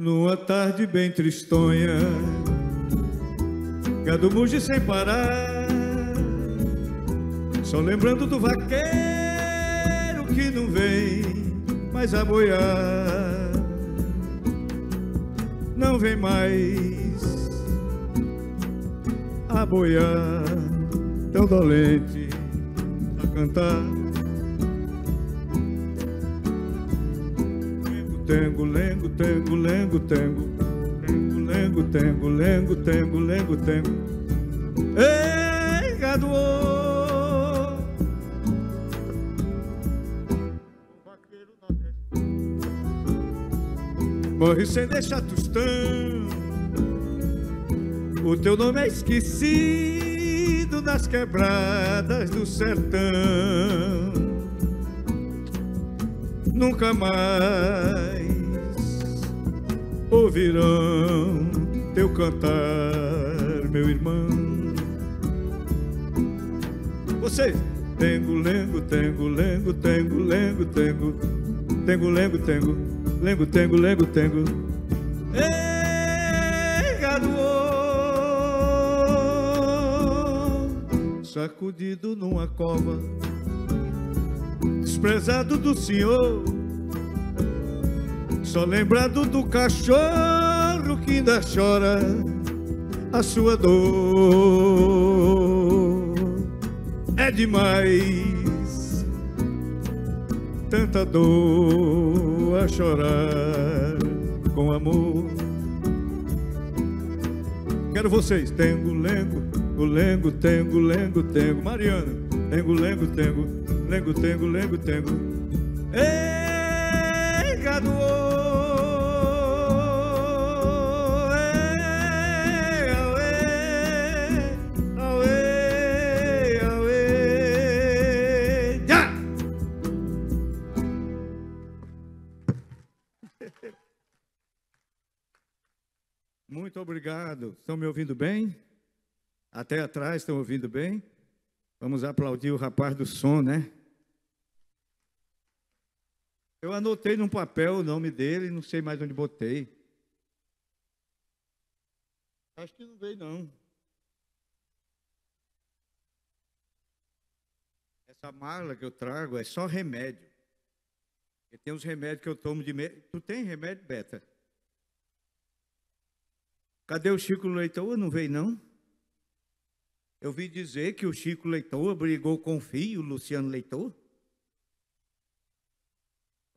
Numa tarde bem tristonha, gado muge sem parar, só lembrando do vaqueiro que não vem mais a boiar, não vem mais a boiar, tão dolente a cantar tengo, lengo, tengo, lengo, tengo. Lengo, tengo, lengo, tengo, lengo, tengo. Ei, gado! Morre sem deixar tostão O teu nome é esquecido Nas quebradas do sertão Nunca mais ouvirão teu cantar, meu irmão. Você tengo, lengo, tengo, lengo, tengo, lengo, tengo, tengo, lengo, tengo, lengo, tengo, lengo, tengo. Ei, sacudido numa cova, desprezado do senhor só lembrado do cachorro que ainda chora a sua dor. É demais tanta dor a chorar com amor. Quero vocês, tengo, lengo, o lengo, tengo, lengo, tengo. Mariana, tengo, lengo, tengo, lengo, tengo, lengo, tengo. Ei, garoto! Estão me ouvindo bem? Até atrás estão ouvindo bem? Vamos aplaudir o rapaz do som, né? Eu anotei num papel o nome dele, não sei mais onde botei. Acho que não veio, não. Essa mala que eu trago é só remédio. E tem uns remédios que eu tomo de. Me... Tu tem remédio, Beta? Cadê o Chico Leitão? Não veio, não? Eu vi dizer que o Chico Leitão brigou com o filho, o Luciano Leitão.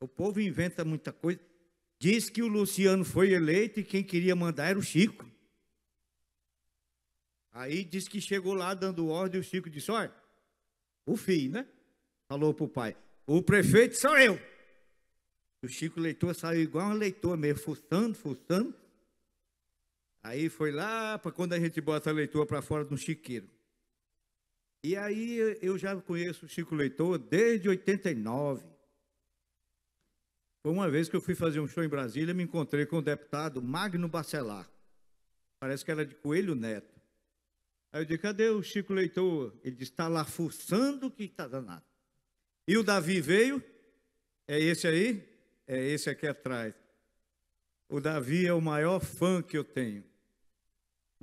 O povo inventa muita coisa. Diz que o Luciano foi eleito e quem queria mandar era o Chico. Aí diz que chegou lá dando ordem, o Chico disse: Olha, o filho, né? Falou para o pai: O prefeito sou eu. O Chico Leitor saiu igual uma leitor mesmo, fuçando, fuçando. Aí foi lá para quando a gente bota a leitura para fora do chiqueiro. E aí eu já conheço o Chico Leitor desde 89. Foi uma vez que eu fui fazer um show em Brasília, me encontrei com o deputado Magno Bacelar. Parece que era de Coelho Neto. Aí eu disse, cadê o Chico Leitor? Ele disse, está lá fuçando que está danado. E o Davi veio, é esse aí? É esse aqui atrás. O Davi é o maior fã que eu tenho.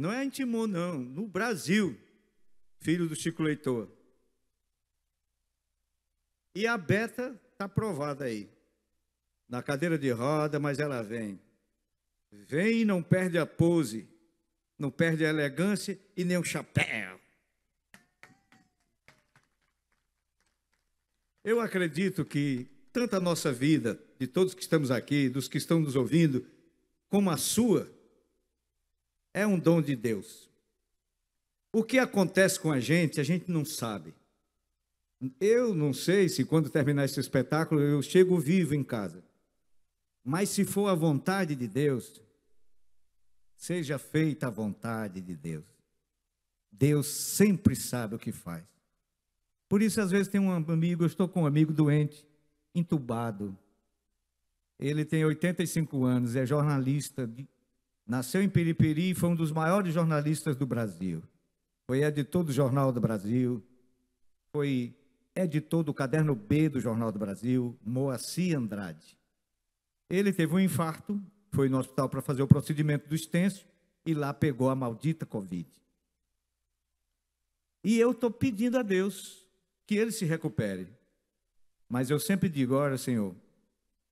Não é em Timon, não, no Brasil, filho do Chico Leitor. E a Beta está provada aí, na cadeira de roda, mas ela vem. Vem e não perde a pose, não perde a elegância e nem o chapéu. Eu acredito que tanto a nossa vida, de todos que estamos aqui, dos que estão nos ouvindo, como a sua, é um dom de Deus. O que acontece com a gente, a gente não sabe. Eu não sei se quando terminar esse espetáculo eu chego vivo em casa. Mas se for a vontade de Deus, seja feita a vontade de Deus. Deus sempre sabe o que faz. Por isso, às vezes, tem um amigo, eu estou com um amigo doente, entubado. Ele tem 85 anos, é jornalista, Nasceu em Piripiri e foi um dos maiores jornalistas do Brasil. Foi editor do Jornal do Brasil, foi editor do Caderno B do Jornal do Brasil, Moacir Andrade. Ele teve um infarto, foi no hospital para fazer o procedimento do extenso e lá pegou a maldita Covid. E eu estou pedindo a Deus que ele se recupere. Mas eu sempre digo: olha, Senhor,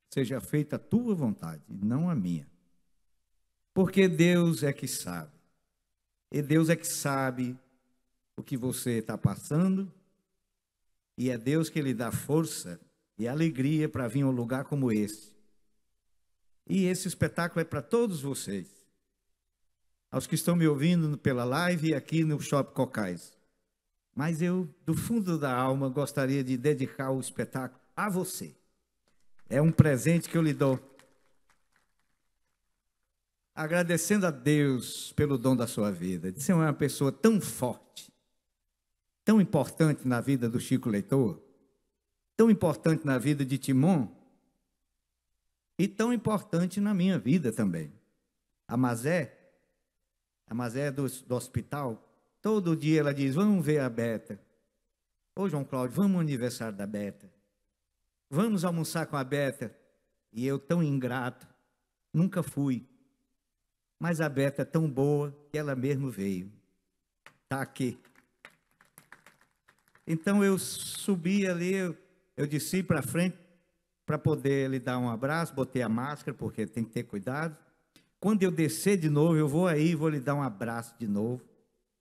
seja feita a tua vontade, não a minha. Porque Deus é que sabe. E Deus é que sabe o que você está passando. E é Deus que lhe dá força e alegria para vir a um lugar como esse. E esse espetáculo é para todos vocês. Aos que estão me ouvindo pela live e aqui no Shop Cocais. Mas eu, do fundo da alma, gostaria de dedicar o espetáculo a você. É um presente que eu lhe dou agradecendo a Deus pelo dom da sua vida, de ser uma pessoa tão forte, tão importante na vida do Chico Leitor, tão importante na vida de Timon e tão importante na minha vida também. A Mazé, a Mazé do, do hospital, todo dia ela diz: Vamos ver a Beta. Ô João Cláudio, vamos ao aniversário da Beta. Vamos almoçar com a Beta. E eu, tão ingrato, nunca fui. Mas a Beto é tão boa que ela mesmo veio. Está aqui. Então eu subi ali, eu, eu desci para frente para poder lhe dar um abraço, botei a máscara, porque tem que ter cuidado. Quando eu descer de novo, eu vou aí, vou lhe dar um abraço de novo,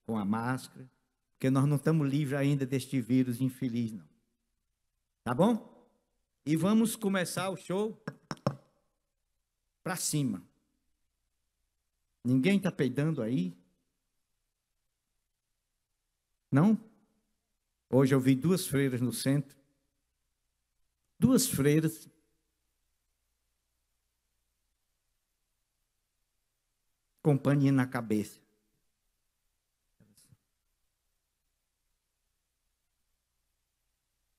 com a máscara, porque nós não estamos livres ainda deste vírus infeliz, não. Tá bom? E vamos começar o show para cima. Ninguém está peidando aí? Não? Hoje eu vi duas freiras no centro. Duas freiras. Com na cabeça.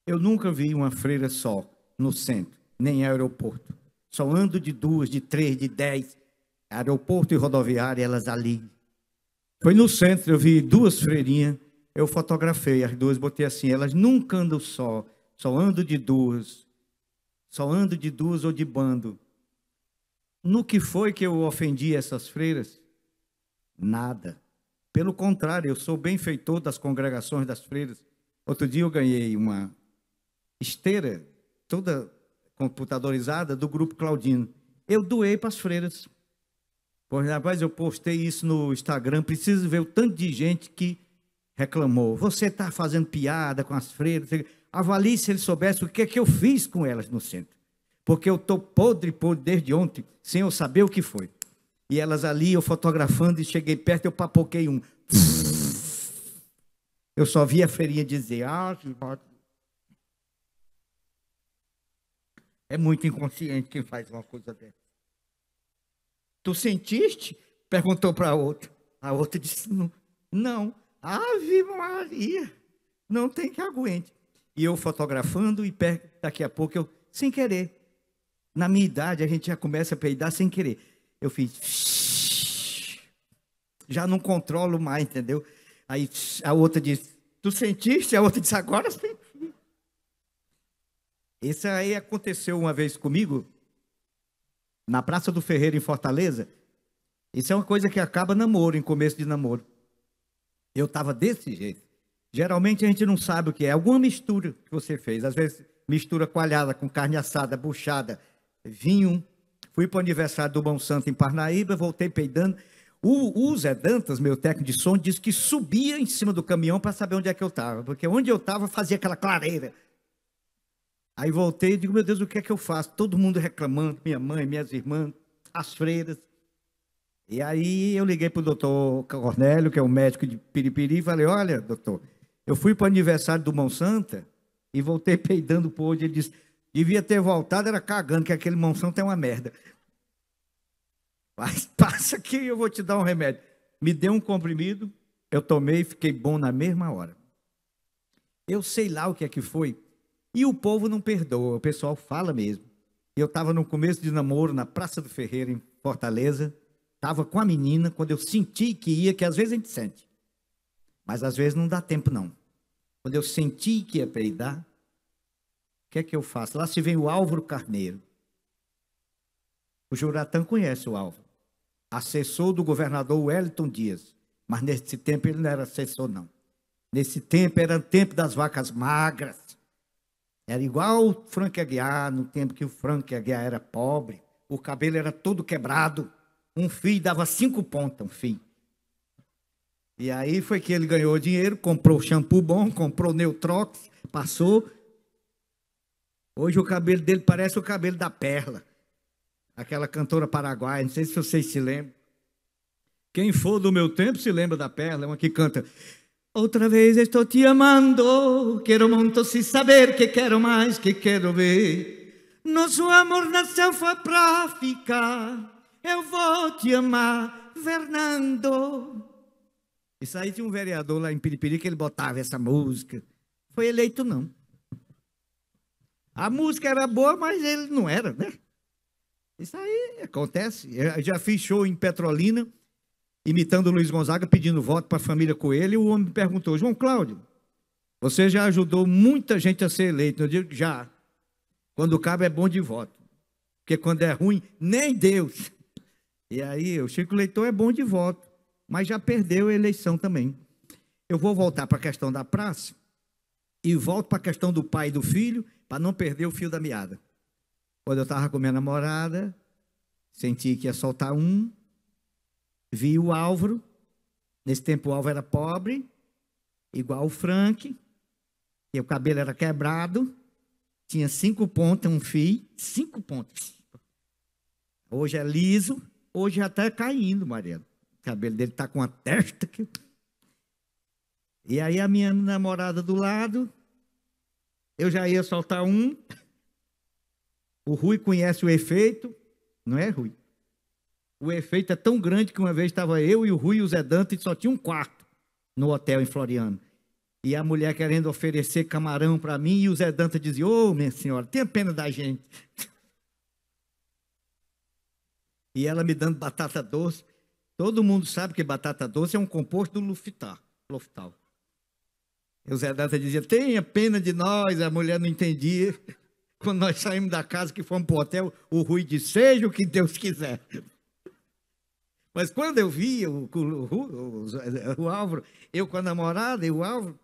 Eu nunca vi uma freira só no centro, nem aeroporto. Só ando de duas, de três, de dez, aeroporto e rodoviária, elas ali. Foi no centro, eu vi duas freirinhas, eu fotografei as duas, botei assim, elas nunca andam só, só ando de duas, só ando de duas ou de bando. No que foi que eu ofendi essas freiras? Nada. Pelo contrário, eu sou benfeitor das congregações das freiras. Outro dia eu ganhei uma esteira toda computadorizada do grupo Claudino. Eu doei para as freiras. Pois, rapaz, eu postei isso no Instagram, preciso ver o tanto de gente que reclamou. Você está fazendo piada com as freiras. Avalie se ele soubesse o que é que eu fiz com elas no centro. Porque eu estou podre, podre desde ontem, sem eu saber o que foi. E elas ali, eu fotografando, e cheguei perto, eu papoquei um. Eu só vi a feirinha dizer, ah, é muito inconsciente quem faz uma coisa dessa. Tu sentiste? Perguntou para a outra. A outra disse: Não. Não. Ave Maria, não tem que aguente. E eu fotografando, e daqui a pouco eu, sem querer. Na minha idade, a gente já começa a peidar sem querer. Eu fiz. Já não controlo mais, entendeu? Aí a outra disse: Tu sentiste? A outra disse: Agora senti. Isso aí aconteceu uma vez comigo na Praça do Ferreiro, em Fortaleza, isso é uma coisa que acaba namoro, em começo de namoro. Eu estava desse jeito. Geralmente a gente não sabe o que é. Alguma mistura que você fez. Às vezes mistura coalhada com carne assada, buchada, vinho. Fui para o aniversário do Bom Santo em Parnaíba, voltei peidando. O, o Zé Dantas, meu técnico de som, disse que subia em cima do caminhão para saber onde é que eu estava. Porque onde eu estava fazia aquela clareira. Aí voltei e digo, meu Deus, o que é que eu faço? Todo mundo reclamando, minha mãe, minhas irmãs, as freiras. E aí eu liguei para o doutor Cornélio, que é o um médico de Piripiri, e falei, olha, doutor, eu fui para o aniversário do Mão Santa e voltei peidando para hoje. Ele disse, devia ter voltado, era cagando, que aquele Mão Santa é uma merda. Mas passa aqui, eu vou te dar um remédio. Me deu um comprimido, eu tomei e fiquei bom na mesma hora. Eu sei lá o que é que foi. E o povo não perdoa, o pessoal fala mesmo. Eu estava no começo de namoro na Praça do Ferreira, em Fortaleza, estava com a menina, quando eu senti que ia, que às vezes a gente sente, mas às vezes não dá tempo não. Quando eu senti que ia peidar, o que é que eu faço? Lá se vem o Álvaro Carneiro. O Juratã conhece o Álvaro, assessor do governador Wellington Dias, mas nesse tempo ele não era assessor não. Nesse tempo era o tempo das vacas magras. Era igual o Frank Aguiar, no tempo que o Frank Aguiar era pobre, o cabelo era todo quebrado, um fio dava cinco pontas, um fio. E aí foi que ele ganhou dinheiro, comprou shampoo bom, comprou Neutrox, passou. Hoje o cabelo dele parece o cabelo da Perla, aquela cantora paraguaia, não sei se vocês se lembram. Quem for do meu tempo se lembra da Perla, é uma que canta Outra vez estou te amando, quero muito se saber que quero mais, que quero ver. Nosso amor nasceu foi pra ficar, eu vou te amar, Fernando. Isso aí tinha um vereador lá em Piripiri que ele botava essa música. Foi eleito, não. A música era boa, mas ele não era, né? Isso aí acontece. Eu já fiz show em Petrolina imitando Luiz Gonzaga, pedindo voto para a família Coelho, e o homem me perguntou: João Cláudio, você já ajudou muita gente a ser eleito? Eu digo: já. Quando cabe é bom de voto. Porque quando é ruim, nem Deus. E aí, o Chico Leitor é bom de voto, mas já perdeu a eleição também. Eu vou voltar para a questão da praça e volto para a questão do pai e do filho, para não perder o fio da meada. Quando eu estava com minha namorada, senti que ia soltar um, viu o Álvaro. Nesse tempo o Álvaro era pobre, igual o Frank, e o cabelo era quebrado, tinha cinco pontas, um fio, cinco pontas. Hoje é liso, hoje já é está caindo, Mariana. O cabelo dele está com a testa que... E aí a minha namorada do lado, eu já ia soltar um. O Rui conhece o efeito, não é, Rui? O efeito é tão grande que uma vez estava eu e o Rui e o Zé Dante e só tinha um quarto no hotel em Floriano. E a mulher querendo oferecer camarão para mim, e o Zé Danta dizia: Ô, oh, minha senhora, tenha pena da gente. e ela me dando batata doce. Todo mundo sabe que batata doce é um composto do Luftar, Luftal. E o Zé Danta dizia: Tenha pena de nós. A mulher não entendia. Quando nós saímos da casa que fomos para o hotel, o Rui disse: Seja o que Deus quiser. Mas quando eu via o, o, o, o Álvaro, eu com a namorada e o Álvaro,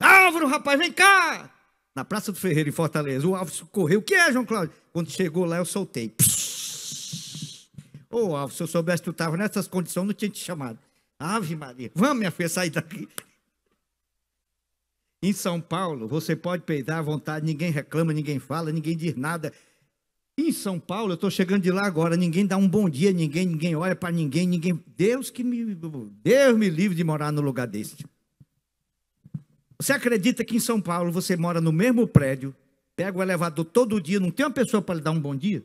Álvaro, rapaz, vem cá! Na Praça do Ferreiro, em Fortaleza, o Álvaro correu. O que é, João Cláudio? Quando chegou lá, eu soltei. Psss. Ô, Álvaro, se eu soubesse que tu estava nessas condições, não tinha te chamado. Ave Maria, vamos, minha filha, sair daqui. Em São Paulo, você pode peidar à vontade, ninguém reclama, ninguém fala, ninguém diz nada. Em São Paulo, eu estou chegando de lá agora, ninguém dá um bom dia, ninguém, ninguém olha para ninguém, ninguém. Deus que me. Deus me livre de morar num lugar desse. Você acredita que em São Paulo você mora no mesmo prédio, pega o elevador todo dia, não tem uma pessoa para lhe dar um bom dia?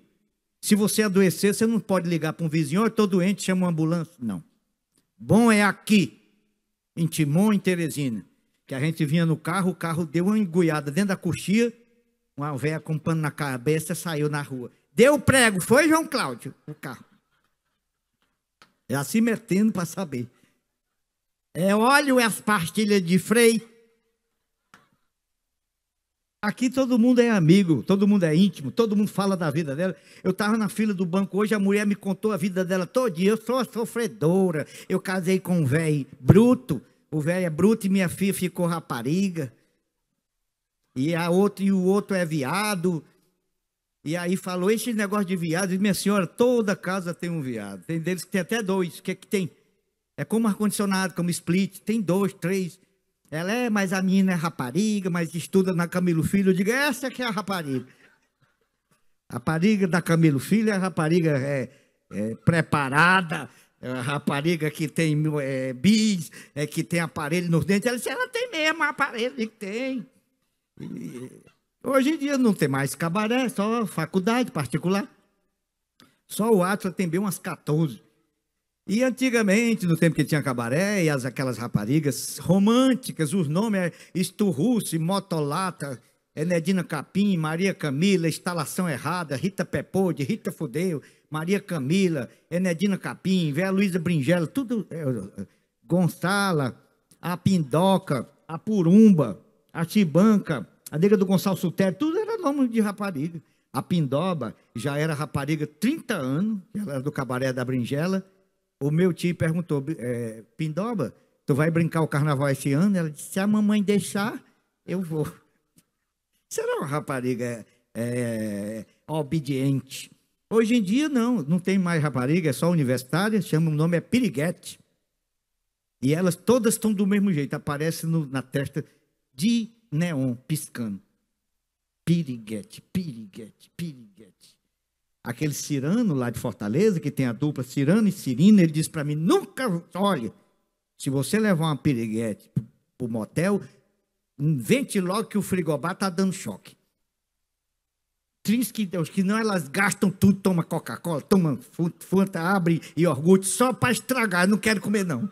Se você adoecer, você não pode ligar para um vizinho, estou doente, chama uma ambulância. Não. Bom é aqui, em Timon, em Teresina, que a gente vinha no carro, o carro deu uma engoiada dentro da coxia, uma velha com pano na cabeça saiu na rua. Deu o prego, foi João Cláudio, o carro. Já se metendo para saber. É óleo e as pastilhas de freio. Aqui todo mundo é amigo, todo mundo é íntimo, todo mundo fala da vida dela. Eu estava na fila do banco hoje, a mulher me contou a vida dela todo dia. Eu sou sofredora, eu casei com um velho bruto, o velho é bruto e minha filha ficou rapariga e, a outro, e o outro é viado. E aí falou, esse negócio de viado, e minha senhora, toda casa tem um viado. Tem deles que tem até dois, que, é que tem? É como ar-condicionado, como split, tem dois, três. Ela é, mas a menina é rapariga, mas estuda na Camilo Filho. Eu digo, essa que é a rapariga. A rapariga da Camilo Filho é a rapariga é, é preparada, é a rapariga que tem é, bis, é que tem aparelho nos dentes. Ela disse, ela tem mesmo aparelho, que tem. E hoje em dia não tem mais cabaré, só faculdade particular. Só o Atlas tem bem umas 14. E antigamente, no tempo que tinha cabaré e as, aquelas raparigas românticas, os nomes é Esturruce, Motolata, Enedina Capim, Maria Camila, Instalação Errada, Rita Pepode, Rita Fudeu, Maria Camila, Enedina Capim, Véia Luísa Bringela, tudo. É, Gonçala, a Pindoca, a Purumba a Tibanca, a Negra do Gonçalves Sutério, tudo era nome de rapariga. A Pindoba já era rapariga 30 anos, ela era do cabaré da Brinjela. O meu tio perguntou, é, Pindoba, tu vai brincar o carnaval esse ano? Ela disse, se a mamãe deixar, eu vou. Será uma rapariga é, obediente. Hoje em dia, não, não tem mais rapariga, é só universitária, chama o nome é piriguete. E elas todas estão do mesmo jeito, aparece no, na testa de neon piscando. Piriguete, piriguete, piriguete. Aquele cirano lá de Fortaleza, que tem a dupla cirano e cirina, ele disse para mim: nunca, olha se você levar uma piriguete para o motel, invente logo que o frigobar está dando choque. Triste que Deus, que não elas gastam tudo, toma Coca-Cola, toma Fanta, abre e iogurte só para estragar, não quero comer não.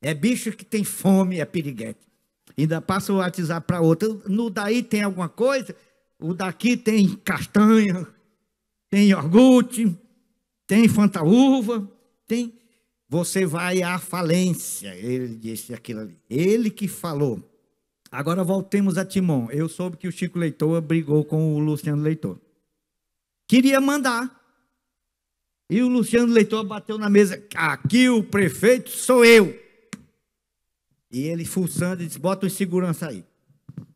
É bicho que tem fome, é piriguete ainda passa o WhatsApp para outro. No daí tem alguma coisa, o daqui tem castanha, tem iogurte, tem fantaúva, tem. Você vai à falência. Ele disse aquilo ali. Ele que falou. Agora voltemos a Timon. Eu soube que o Chico Leitor brigou com o Luciano Leitor. Queria mandar. E o Luciano Leitor bateu na mesa. Aqui o prefeito sou eu. E ele fuçando, disse, bota um segurança aí.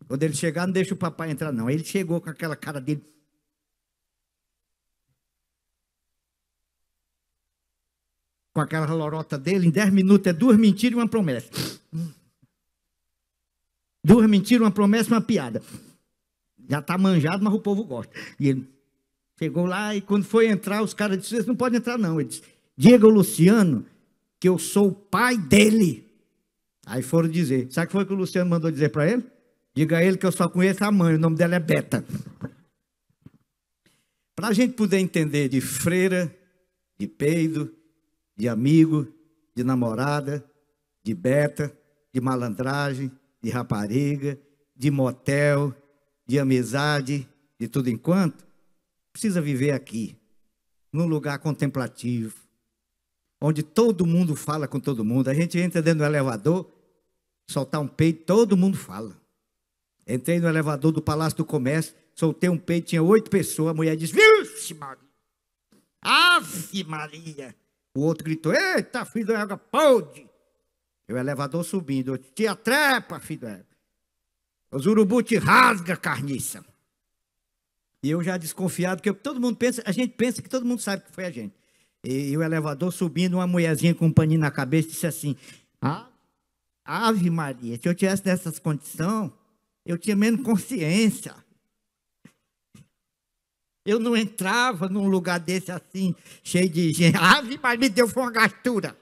Quando ele chegar, não deixa o papai entrar, não. Aí ele chegou com aquela cara dele. Com aquela lorota dele, em dez minutos é duas mentiras e uma promessa. Duas mentiras, uma promessa e uma piada. Já tá manjado, mas o povo gosta. E ele chegou lá e quando foi entrar, os caras disseram, não pode entrar não. Ele disse, diga ao Luciano que eu sou o pai dele. Aí foram dizer. Sabe o que foi que o Luciano mandou dizer para ele? Diga a ele que eu só conheço a mãe, o nome dela é Beta. Para a gente poder entender de freira, de peido, de amigo, de namorada, de beta, de malandragem, de rapariga, de motel, de amizade, de tudo enquanto, precisa viver aqui, num lugar contemplativo, onde todo mundo fala com todo mundo. A gente entra dentro do elevador, soltar um peito, todo mundo fala. Entrei no elevador do Palácio do Comércio, soltei um peito, tinha oito pessoas, a mulher disse, vixe Maria, ave Maria. O outro gritou, eita filho do água, pode. E o elevador subindo, eu te atrepa filho do Os urubus te rasga carniça. E eu já desconfiado, porque todo mundo pensa, a gente pensa que todo mundo sabe que foi a gente. E, e o elevador subindo, uma mulherzinha com um paninho na cabeça disse assim: Ah, Ave Maria, se eu tivesse nessas condições, eu tinha menos consciência. Eu não entrava num lugar desse assim, cheio de gente. Ave Maria, me deu foi uma gastura.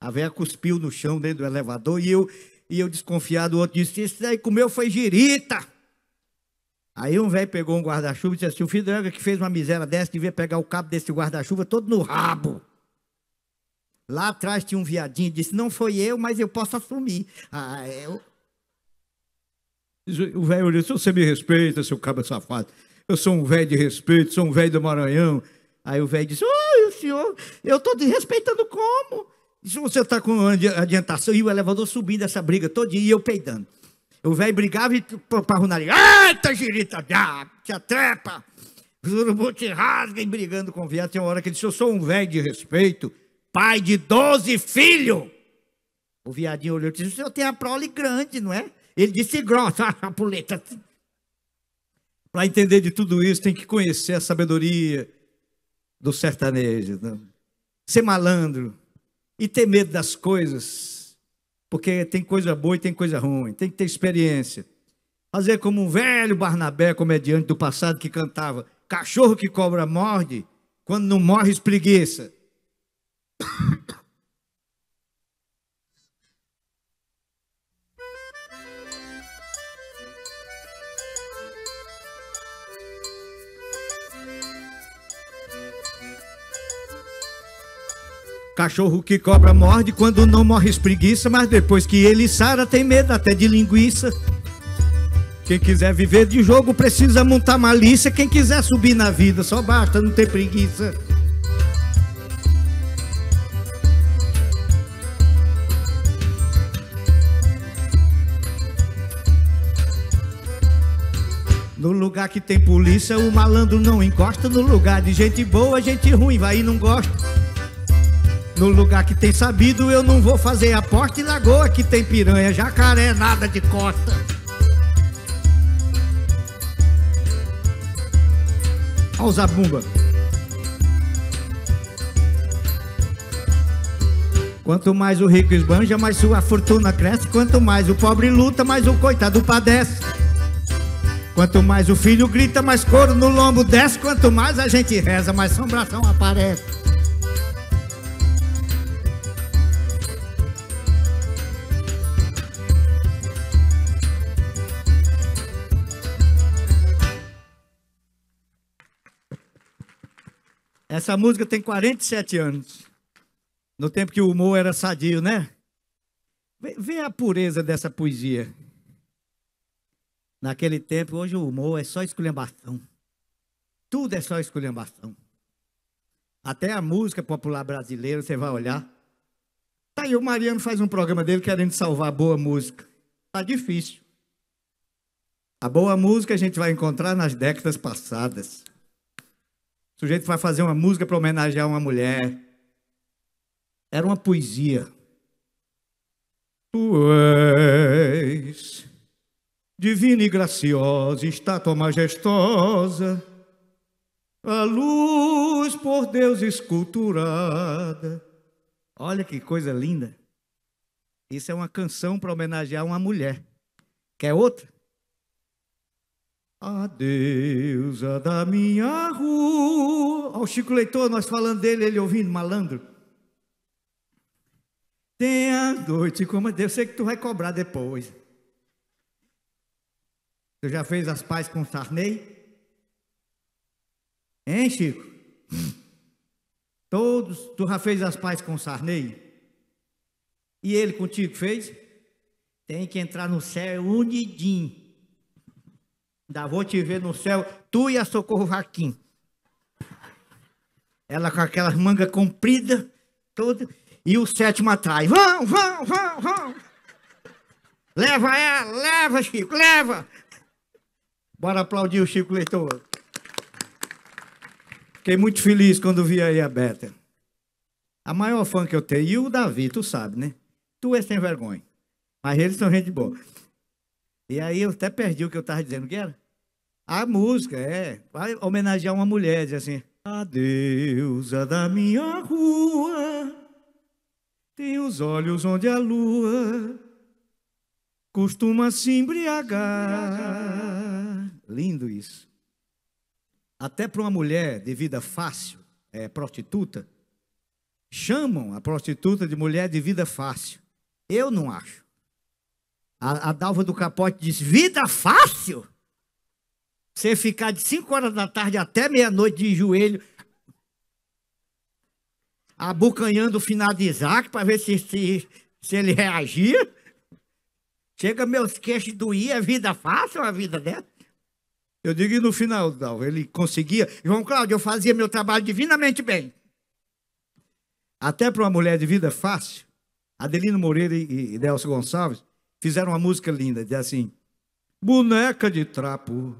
A velha cuspiu no chão dentro do elevador e eu, e eu desconfiado, o outro disse, isso aí comeu foi girita. Aí um velho pegou um guarda-chuva e disse assim, o filho da que fez uma miséria dessa devia pegar o cabo desse guarda-chuva todo no rabo. Lá atrás tinha um viadinho, disse: Não foi eu, mas eu posso assumir. Ah, é, eu... O velho olhou: Se você me respeita, seu cabra safado, eu sou um velho de respeito, sou um velho do Maranhão. Aí o velho disse: Oi, senhor, eu estou desrespeitando como? Se você está com adiantação, e o elevador subindo essa briga todo dia e eu peidando. O velho brigava e para o nariz: Eita, girita, te atrepa! Os urubu te rasga e brigando com o viado. Tem uma hora que ele disse: Eu sou um velho de respeito pai de 12 filhos. O viadinho olhou e disse: O senhor tem a prole grande, não é? Ele disse grossa, a puleta. Para entender de tudo isso, tem que conhecer a sabedoria do sertanejo. Né? Ser malandro e ter medo das coisas, porque tem coisa boa e tem coisa ruim, tem que ter experiência. Fazer como um velho Barnabé, comediante do passado, que cantava: Cachorro que cobra morde, quando não morre, espreguiça. Cachorro que cobra morde quando não morre espreguiça, mas depois que ele sara tem medo até de linguiça. Quem quiser viver de jogo precisa montar malícia, quem quiser subir na vida só basta não ter preguiça. No lugar que tem polícia, o malandro não encosta. No lugar de gente boa, gente ruim vai e não gosta. No lugar que tem sabido, eu não vou fazer a porta. E lagoa que tem piranha, jacaré, nada de costa. Olha o Zabumba. Quanto mais o rico esbanja, mais sua fortuna cresce. Quanto mais o pobre luta, mais o coitado padece. Quanto mais o filho grita, mais couro no lombo desce. Quanto mais a gente reza, mais sombração aparece. Essa música tem 47 anos. No tempo que o humor era sadio, né? Vê a pureza dessa poesia. Naquele tempo, hoje o humor é só esculhambação. Tudo é só esculhambação. Até a música popular brasileira, você vai olhar. Tá aí, o Mariano faz um programa dele querendo salvar boa música. Tá difícil. A boa música a gente vai encontrar nas décadas passadas. O sujeito vai fazer uma música para homenagear uma mulher. Era uma poesia. Tu és Divina e graciosa, estátua majestosa, a luz por Deus esculturada. Olha que coisa linda. Isso é uma canção para homenagear uma mulher. Quer outra? A deusa da minha rua. Olha o Chico Leitor, nós falando dele, ele ouvindo, malandro. Tem a noite como a Deus, sei que tu vai cobrar depois. Você já fez as pazes com Sarney? Hein, Chico? Todos, tu já fez as pazes com Sarney? E ele contigo fez? Tem que entrar no céu unidinho. Ainda vou te ver no céu, tu e a Socorro Vaquim. Ela com aquelas mangas compridas, toda, e o sétimo atrás. Vão, vão, vão, vão. Leva ela, leva, Chico, leva. Bora aplaudir o Chico Leitor. Fiquei muito feliz quando vi aí a Beta. A maior fã que eu tenho, e o Davi, tu sabe, né? Tu é sem vergonha. Mas eles são gente boa. E aí eu até perdi o que eu estava dizendo, que era? A música, é. Vai homenagear uma mulher, diz assim. A deusa da minha rua tem os olhos onde a lua costuma se embriagar. Lindo isso. Até para uma mulher de vida fácil, é, prostituta, chamam a prostituta de mulher de vida fácil. Eu não acho. A, a Dalva do Capote diz: vida fácil? Você ficar de 5 horas da tarde até meia-noite de joelho, abucanhando o final de Isaac para ver se, se, se ele reagia. Chega meus queixos doía, é vida fácil é a vida dela? Eu digo, e no final, não, ele conseguia. João Cláudio, eu fazia meu trabalho divinamente bem. Até para uma mulher de vida fácil, Adelino Moreira e, Nelson Delcio Gonçalves fizeram uma música linda, diz assim: Boneca de trapo,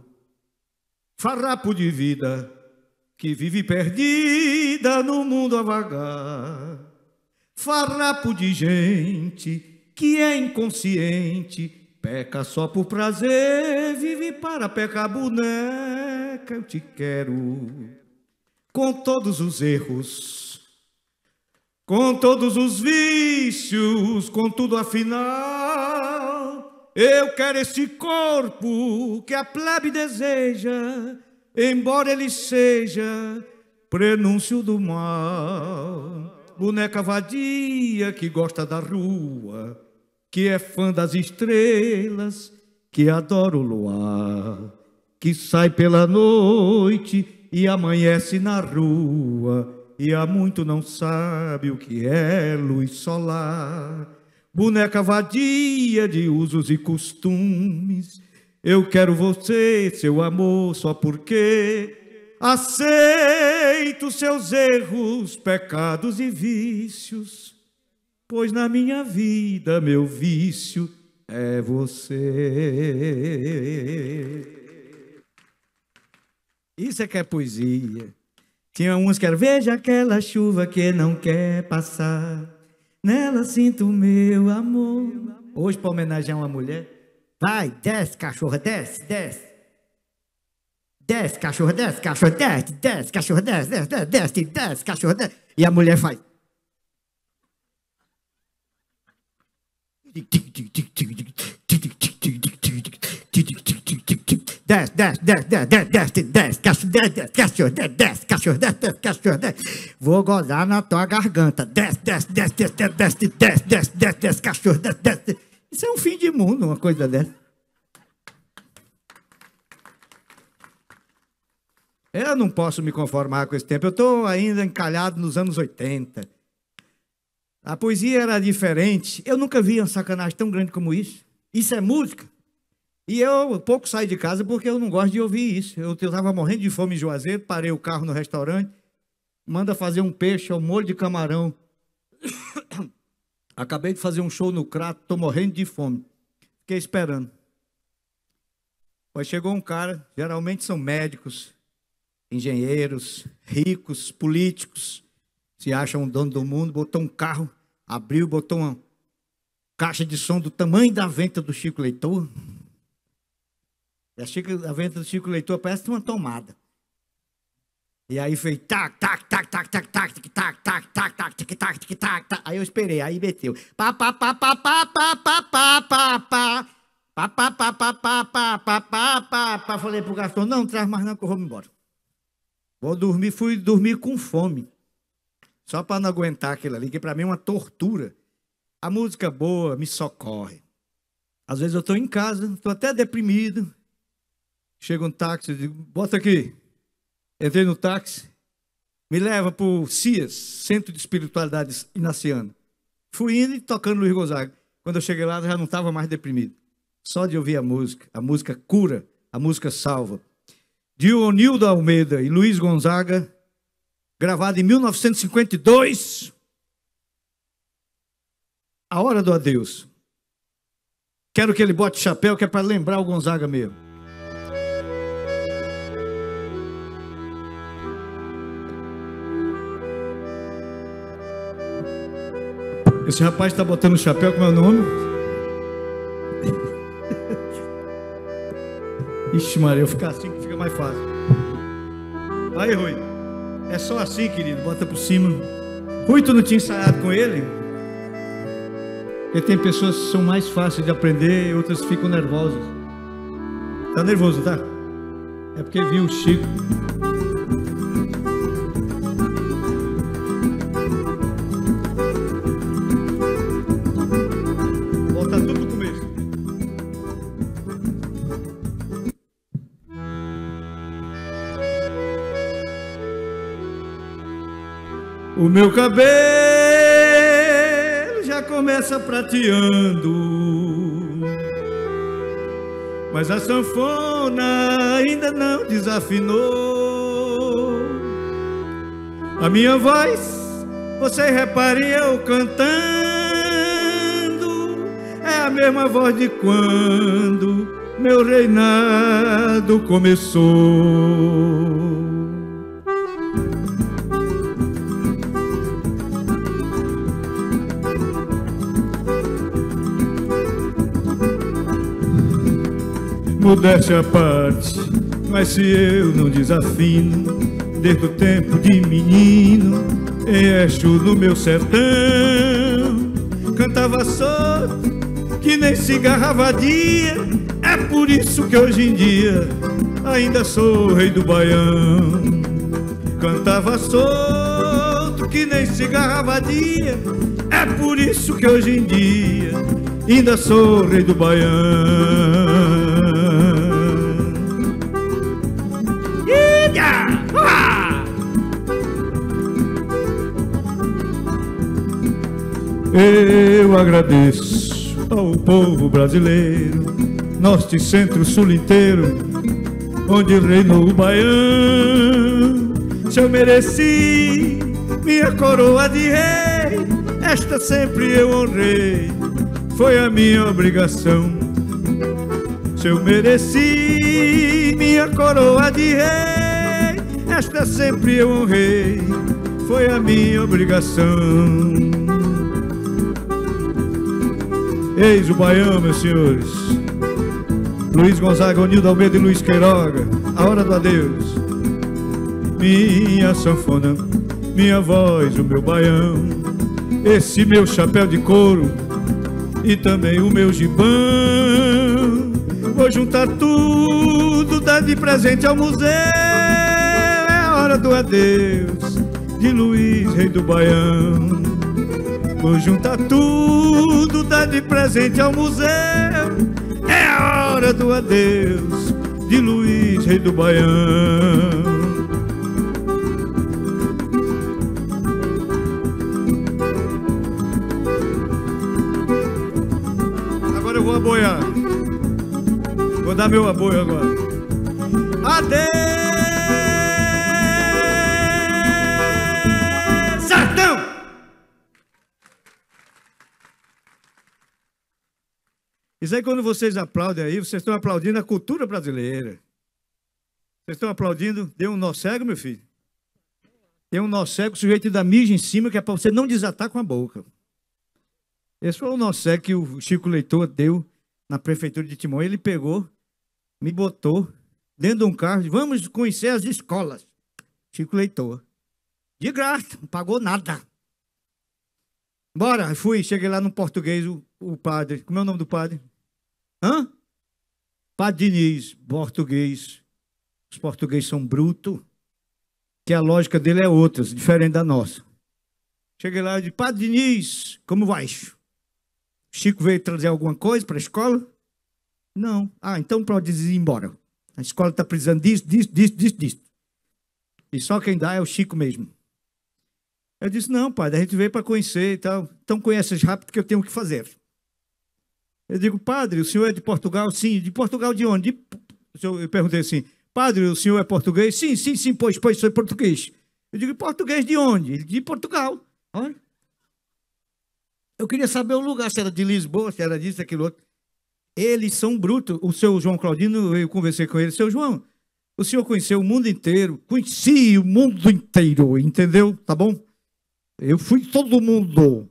farrapo de vida, que vive perdida no mundo a vagar. Farrapo de gente que é inconsciente, Peca só por prazer, vive para pecar boneca, eu te quero. Com todos os erros, com todos os vícios, com tudo afinal, eu quero esse corpo que a plebe deseja, embora ele seja prenúncio do mal. Boneca vadia que gosta da rua que é fã das estrelas, que adora o luar, que sai pela noite e amanhece na rua, e há muito não sabe o que é luz solar. Boneca vadia de usos e costumes, eu quero você, seu amor, só porque aceito seus erros, pecados e vícios pois na minha vida meu vício é você. Isso é que é poesia. Tinha uns que era, veja aquela chuva que não quer passar, nela sinto meu amor. Hoje, para homenagear uma mulher, vai, desce, cachorra, desce, desce. Desce, cachorro, desce, cachorro, desce, desce, cachorro, desce, desce, desce, desce, cachorro, desce. E a mulher faz. Desce, desce, desce, desce, desce, desce, cachorro, desce, desce, cachorro, desce, desce, cachorro, desce, desce, cachorro, desce. Vou gozar na tua garganta. Desce, desce, desce, desce, desce, desce, desce, desce, desce, cachorro, desce, desce. Isso é um fim de mundo, uma coisa dessa. Eu não posso me conformar com esse tempo. Eu estou ainda encalhado nos anos 80. A poesia era diferente. Eu nunca vi uma sacanagem tão grande como isso. Isso é música. E eu pouco saio de casa porque eu não gosto de ouvir isso. Eu estava morrendo de fome em Juazeiro, parei o carro no restaurante, manda fazer um peixe ao é um molho de camarão. Acabei de fazer um show no Crato, estou morrendo de fome. Fiquei esperando. Mas chegou um cara, geralmente são médicos, engenheiros, ricos, políticos, se acham dono do mundo, botou um carro Abriu, botou uma caixa de som do tamanho da venta do Chico Leitor. A, venta do Chico Leitor parece uma tomada. E aí foi tac, tac, tac, tac, tac, tac, tac, tac, tac, tac, tac, tic, tac, tic, tac, tac. Aí eu esperei, aí meteu. Pá, pá, pá, pá, pá, pá, pá, pá, pá, pá. Pá, pá, pá, pá, pá, pá, pá, pá, pá, pá. Falei pro garçom, não, traz mais não que eu vou embora. Vou dormir, fui dormir com fome. Só para não aguentar aquilo ali, que para mim é uma tortura. A música boa me socorre. Às vezes eu estou em casa, estou até deprimido. Chega um táxi, eu digo, bota aqui. Entrei no táxi, me leva para o CIAS, Centro de Espiritualidade Inaciana. Fui indo e tocando Luiz Gonzaga. Quando eu cheguei lá, já não estava mais deprimido. Só de ouvir a música. A música cura, a música salva. Dionildo Almeida e Luiz Gonzaga gravado em 1952, A Hora do Adeus. Quero que ele bote chapéu, que é para lembrar o Gonzaga mesmo. Esse rapaz está botando chapéu, com meu é nome? Ixi, Maria, eu ficar assim que fica mais fácil. Vai, Rui. É só assim, querido, bota por cima. Rui, tu não tinha ensaiado com ele? Porque tem pessoas que são mais fáceis de aprender e outras ficam nervosas. Tá nervoso, tá? É porque viu o Chico. meu cabelo já começa prateando, mas a sanfona ainda não desafinou. A minha voz, você repare eu cantando, é a mesma voz de quando meu reinado começou. Pudesse é a parte, mas se eu não desafino, desde o tempo de menino, em no meu sertão, cantava solto, que nem se garravadia, é por isso que hoje em dia ainda sou rei do baião. Cantava solto, que nem se garravadia, é por isso que hoje em dia ainda sou rei do baião. Eu agradeço ao povo brasileiro, norte, e centro-sul inteiro, onde reinou o baiano. Se eu mereci minha coroa de rei, esta sempre eu honrei, foi a minha obrigação. Se eu mereci minha coroa de rei, esta sempre eu honrei, foi a minha obrigação. Eis o Baião, meus senhores. Luiz Gonzaga, Onildo Almeida e Luiz Queiroga. A hora do adeus. Minha sanfona, minha voz, o meu baião. Esse meu chapéu de couro e também o meu gibão. Vou juntar tudo, dar de presente ao museu. É a hora do adeus de Luiz, rei do Baião. Vou juntar tudo tudo dá de presente ao museu. É a hora do adeus de Luiz, rei do Baiano. Agora eu vou aboiar. Vou dar meu aboio agora. Adeus. Isso aí, quando vocês aplaudem aí, vocês estão aplaudindo a cultura brasileira. Vocês estão aplaudindo? Deu um nó cego, meu filho. Deu um nó cego, o sujeito da mija em cima, que é para você não desatar com a boca. Esse foi o nó cego que o Chico Leitor deu na prefeitura de Timon. Ele pegou, me botou dentro de um carro, disse, vamos conhecer as escolas. Chico Leitor. De graça, não pagou nada. Bora, fui, cheguei lá no português, o, o padre. Como é o nome do padre? Hã? Diniz, português. Os portugueses são brutos, que a lógica dele é outra, diferente da nossa. Cheguei lá e disse, Diniz, como vai? Chico veio trazer alguma coisa para a escola? Não. Ah, então pode ir embora. A escola está precisando disso, disso, disso, disso, disso. E só quem dá é o Chico mesmo. Eu disse, não, pai, a gente veio para conhecer e tal. Então conheces rápido que eu tenho o que fazer. Eu digo, padre, o senhor é de Portugal? Sim. De Portugal de onde? De... Eu perguntei assim, padre, o senhor é português? Sim, sim, sim, pois, pois, sou português. Eu digo, português de onde? Ele, de Portugal. Olha. Eu queria saber o lugar, se era de Lisboa, se era disso, aquilo outro. Eles são brutos. O seu João Claudino, eu conversei com ele, seu João, o senhor conheceu o mundo inteiro, conheci o mundo inteiro, entendeu? Tá bom? Eu fui todo mundo.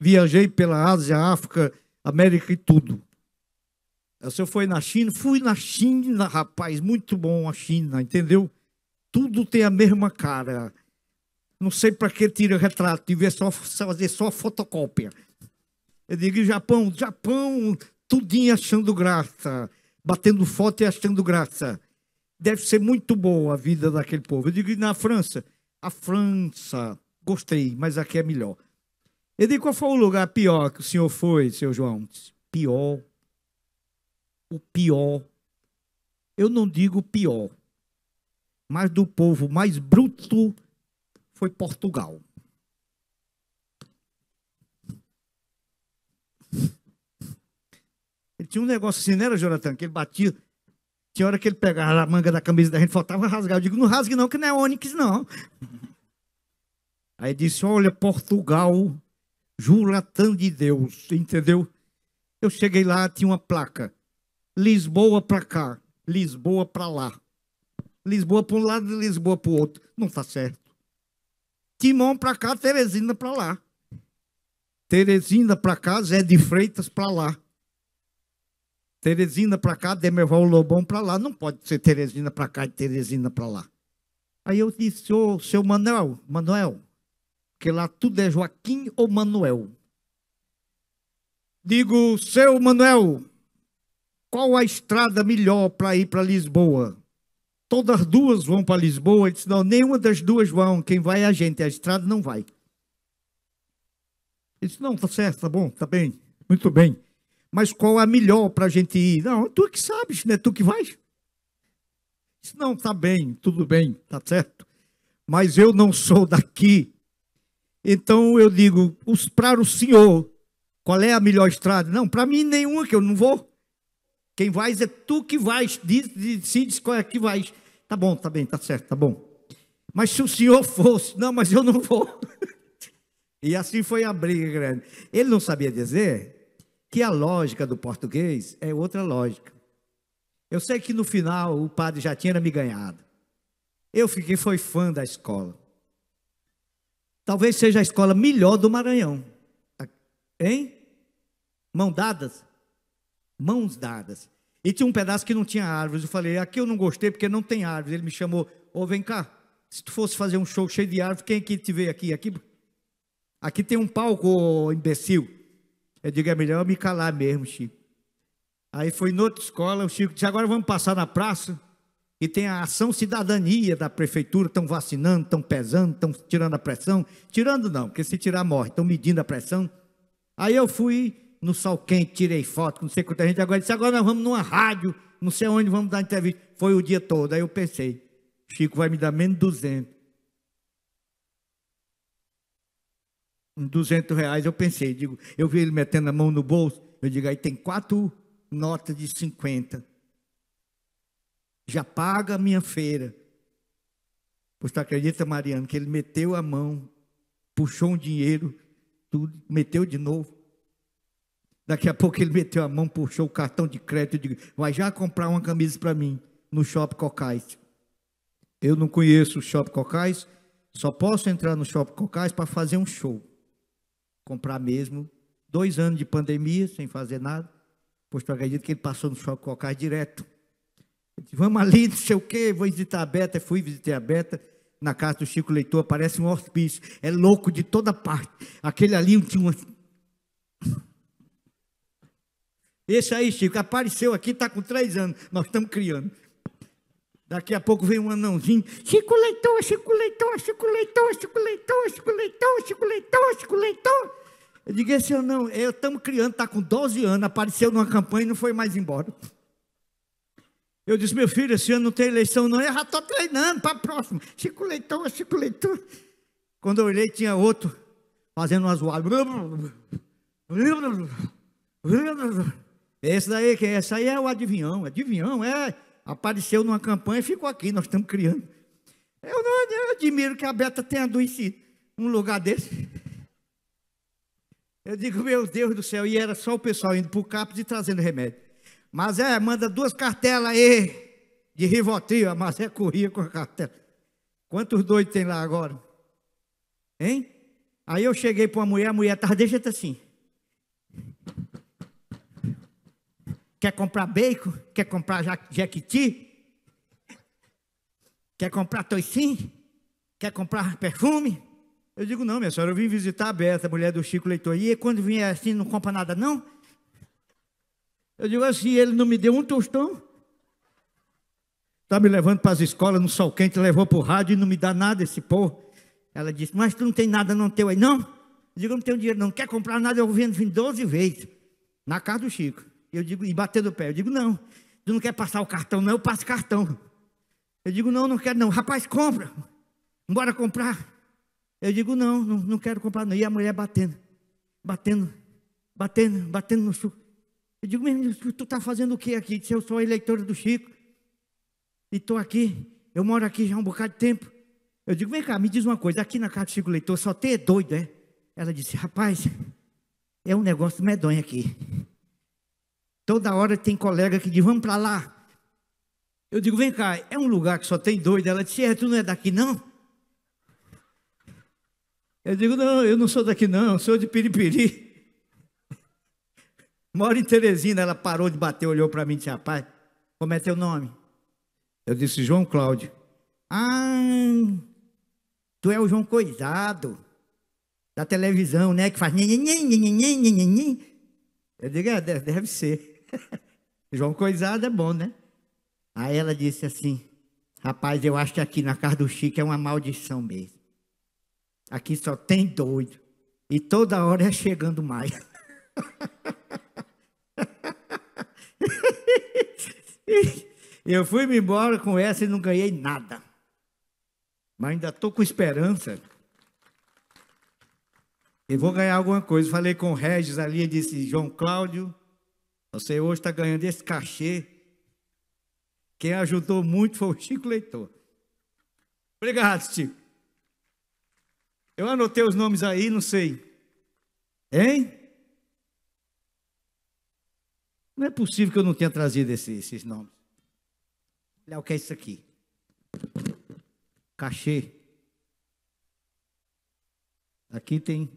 Viajei pela Ásia, África, América e tudo. O senhor foi na China? Fui na China, rapaz, muito bom a China, entendeu? Tudo tem a mesma cara. Não sei para que tira retrato, devia só fazer só fotocópia. Eu digo, Japão, Japão, tudinho achando graça, batendo foto e achando graça. Deve ser muito boa a vida daquele povo. Eu digo, na França, a França, gostei, mas aqui é melhor. Eu digo, qual foi o lugar pior que o senhor foi, seu João? pior. O pior. Eu não digo pior, mas do povo mais bruto foi Portugal. Ele tinha um negócio assim, não era, Jonathan? Que ele batia. Tinha hora que ele pegava a manga da camisa da gente, faltava rasgar. Eu digo, não rasgue não, que não é ônix, não. Aí disse, olha, Portugal tão de Deus, entendeu? Eu cheguei lá, tinha uma placa. Lisboa para cá, Lisboa para lá. Lisboa para um lado e Lisboa para o outro. Não está certo. Timão para cá, Teresina para lá. Teresina para cá, Zé de Freitas para lá. Teresina para cá, Demerval Lobão para lá. Não pode ser Teresina para cá e Teresina para lá. Aí eu disse, ô, seu Manuel, Manuel, que lá tudo é Joaquim ou Manuel. Digo, seu Manuel, qual a estrada melhor para ir para Lisboa? Todas as duas vão para Lisboa? Ele disse, não, nenhuma das duas vão, quem vai é a gente, a estrada não vai. Ele disse, não, tá certo, tá bom, tá bem, muito bem. Mas qual a melhor para a gente ir? Não, tu que sabes, né? Tu que vais. Disse, não, tá bem, tudo bem, tá certo. Mas eu não sou daqui, então eu digo, para o senhor, qual é a melhor estrada? Não, para mim nenhuma, que eu não vou. Quem vais é tu que vais, diz, qual é que vais. Tá bom, tá bem, tá certo, tá bom. Mas se o senhor fosse, não, mas eu não vou. e assim foi a briga grande. Ele não sabia dizer que a lógica do português é outra lógica. Eu sei que no final o padre já tinha me ganhado. Eu fiquei, foi fã da escola. Talvez seja a escola melhor do Maranhão. Tá, hein? Mão dadas? Mãos dadas. E tinha um pedaço que não tinha árvores. Eu falei, aqui eu não gostei porque não tem árvores. Ele me chamou, ô, oh, vem cá. Se tu fosse fazer um show cheio de árvores, quem é que te vê aqui? Aqui, aqui tem um palco, oh, imbecil. Eu digo, é melhor eu me calar mesmo, Chico. Aí foi em outra escola, o Chico disse, agora vamos passar na praça e tem a ação cidadania da prefeitura, estão vacinando, estão pesando, estão tirando a pressão. Tirando não, porque se tirar morre, estão medindo a pressão. Aí eu fui no sol quente, tirei foto, não sei quanta gente agora disse, agora nós vamos numa rádio, não sei onde vamos dar entrevista. Foi o dia todo. Aí eu pensei, Chico vai me dar menos 200. 200 reais, eu pensei, digo, eu vi ele metendo a mão no bolso, eu digo, aí tem quatro notas de 50 já paga a minha feira. Você acredita, Mariano, que ele meteu a mão, puxou um dinheiro, tudo, meteu de novo. Daqui a pouco ele meteu a mão, puxou o cartão de crédito, de, vai já comprar uma camisa para mim no Shopping Cocais. Eu não conheço o Shopping Cocais, só posso entrar no Shopping Cocais para fazer um show. Comprar mesmo. Dois anos de pandemia, sem fazer nada. Pois tu acredita que ele passou no Shopping Cocais direto. Vamos ali, não sei o quê, vou visitar a Beta. Fui visitar a Beta. Na casa do Chico Leitor aparece um hospício. É louco de toda parte. Aquele ali tinha uma. Esse aí, Chico, apareceu aqui, está com três anos. Nós estamos criando. Daqui a pouco vem um anãozinho. Chico Leitor, Chico Leitor, Chico Leitor, Chico Leitor, Chico Leitor, Chico Leitor, Chico Leitor. Eu digo, esse anão, é, estamos criando, está com 12 anos, apareceu numa campanha e não foi mais embora. Eu disse, meu filho, esse ano não tem eleição, não. Eu já estou treinando para a próxima. Chico Leitão, Chico Leitão. Quando eu olhei, tinha outro fazendo uma zoada. Esse daí, quem é? Esse aí é o adivinhão. Adivinhão é. Apareceu numa campanha e ficou aqui, nós estamos criando. Eu não eu admiro que a Beta tenha adoecido um lugar desse. Eu digo, meu Deus do céu, e era só o pessoal indo para o CAPES e trazendo remédio. Mas é, manda duas cartelas aí de rivotria, mas é corria com a cartela. Quantos doidos tem lá agora? Hein? Aí eu cheguei para uma mulher, a mulher estava deixa assim. Quer comprar bacon? Quer comprar jequiti? Quer comprar toicim? Quer comprar perfume? Eu digo, não, minha senhora, eu vim visitar a Beta, a mulher do Chico Leitor. E quando vinha assim, não compra nada, não? Eu digo assim, ele não me deu um tostão. Está me levando para as escolas no sol quente, levou para o rádio e não me dá nada esse povo. Ela disse, mas tu não tem nada não teu aí, não? Eu digo, eu não tenho dinheiro não, quer comprar nada, eu vendo vim 12 vezes. Na casa do Chico. Eu digo, e batendo o pé, eu digo, não, tu não quer passar o cartão, não, eu passo cartão. Eu digo, não, não quero não. Rapaz, compra. Bora comprar. Eu digo, não, não, não quero comprar não. E a mulher batendo, batendo, batendo, batendo no suco. Eu digo, mas tu está fazendo o que aqui? eu sou eleitora do Chico e estou aqui, eu moro aqui já há um bocado de tempo. Eu digo, vem cá, me diz uma coisa, aqui na casa do Chico Leitor só tem é doido, é? Ela disse, rapaz, é um negócio medonho aqui. Toda hora tem colega que diz, vamos para lá. Eu digo, vem cá, é um lugar que só tem doido. Ela disse, é, tu não é daqui não? Eu digo, não, eu não sou daqui não, eu sou de Piripiri. Mora em Teresina, ela parou de bater, olhou para mim e disse: Rapaz, como é teu nome? Eu disse: João Cláudio. Ah, tu é o João Coisado, da televisão, né? Que faz. Eu digo: É, deve ser. João Coisado é bom, né? Aí ela disse assim: Rapaz, eu acho que aqui na casa do Chico é uma maldição mesmo. Aqui só tem doido. E toda hora é chegando mais. eu fui -me embora com essa e não ganhei nada. Mas ainda estou com esperança. E vou ganhar alguma coisa. Falei com o Regis ali, e disse, João Cláudio, você hoje está ganhando esse cachê. Quem ajudou muito foi o Chico Leitor. Obrigado, Chico. Eu anotei os nomes aí, não sei. Hein? Não é possível que eu não tenha trazido esse, esses nomes. Olha o que é isso aqui. Cachê. Aqui tem.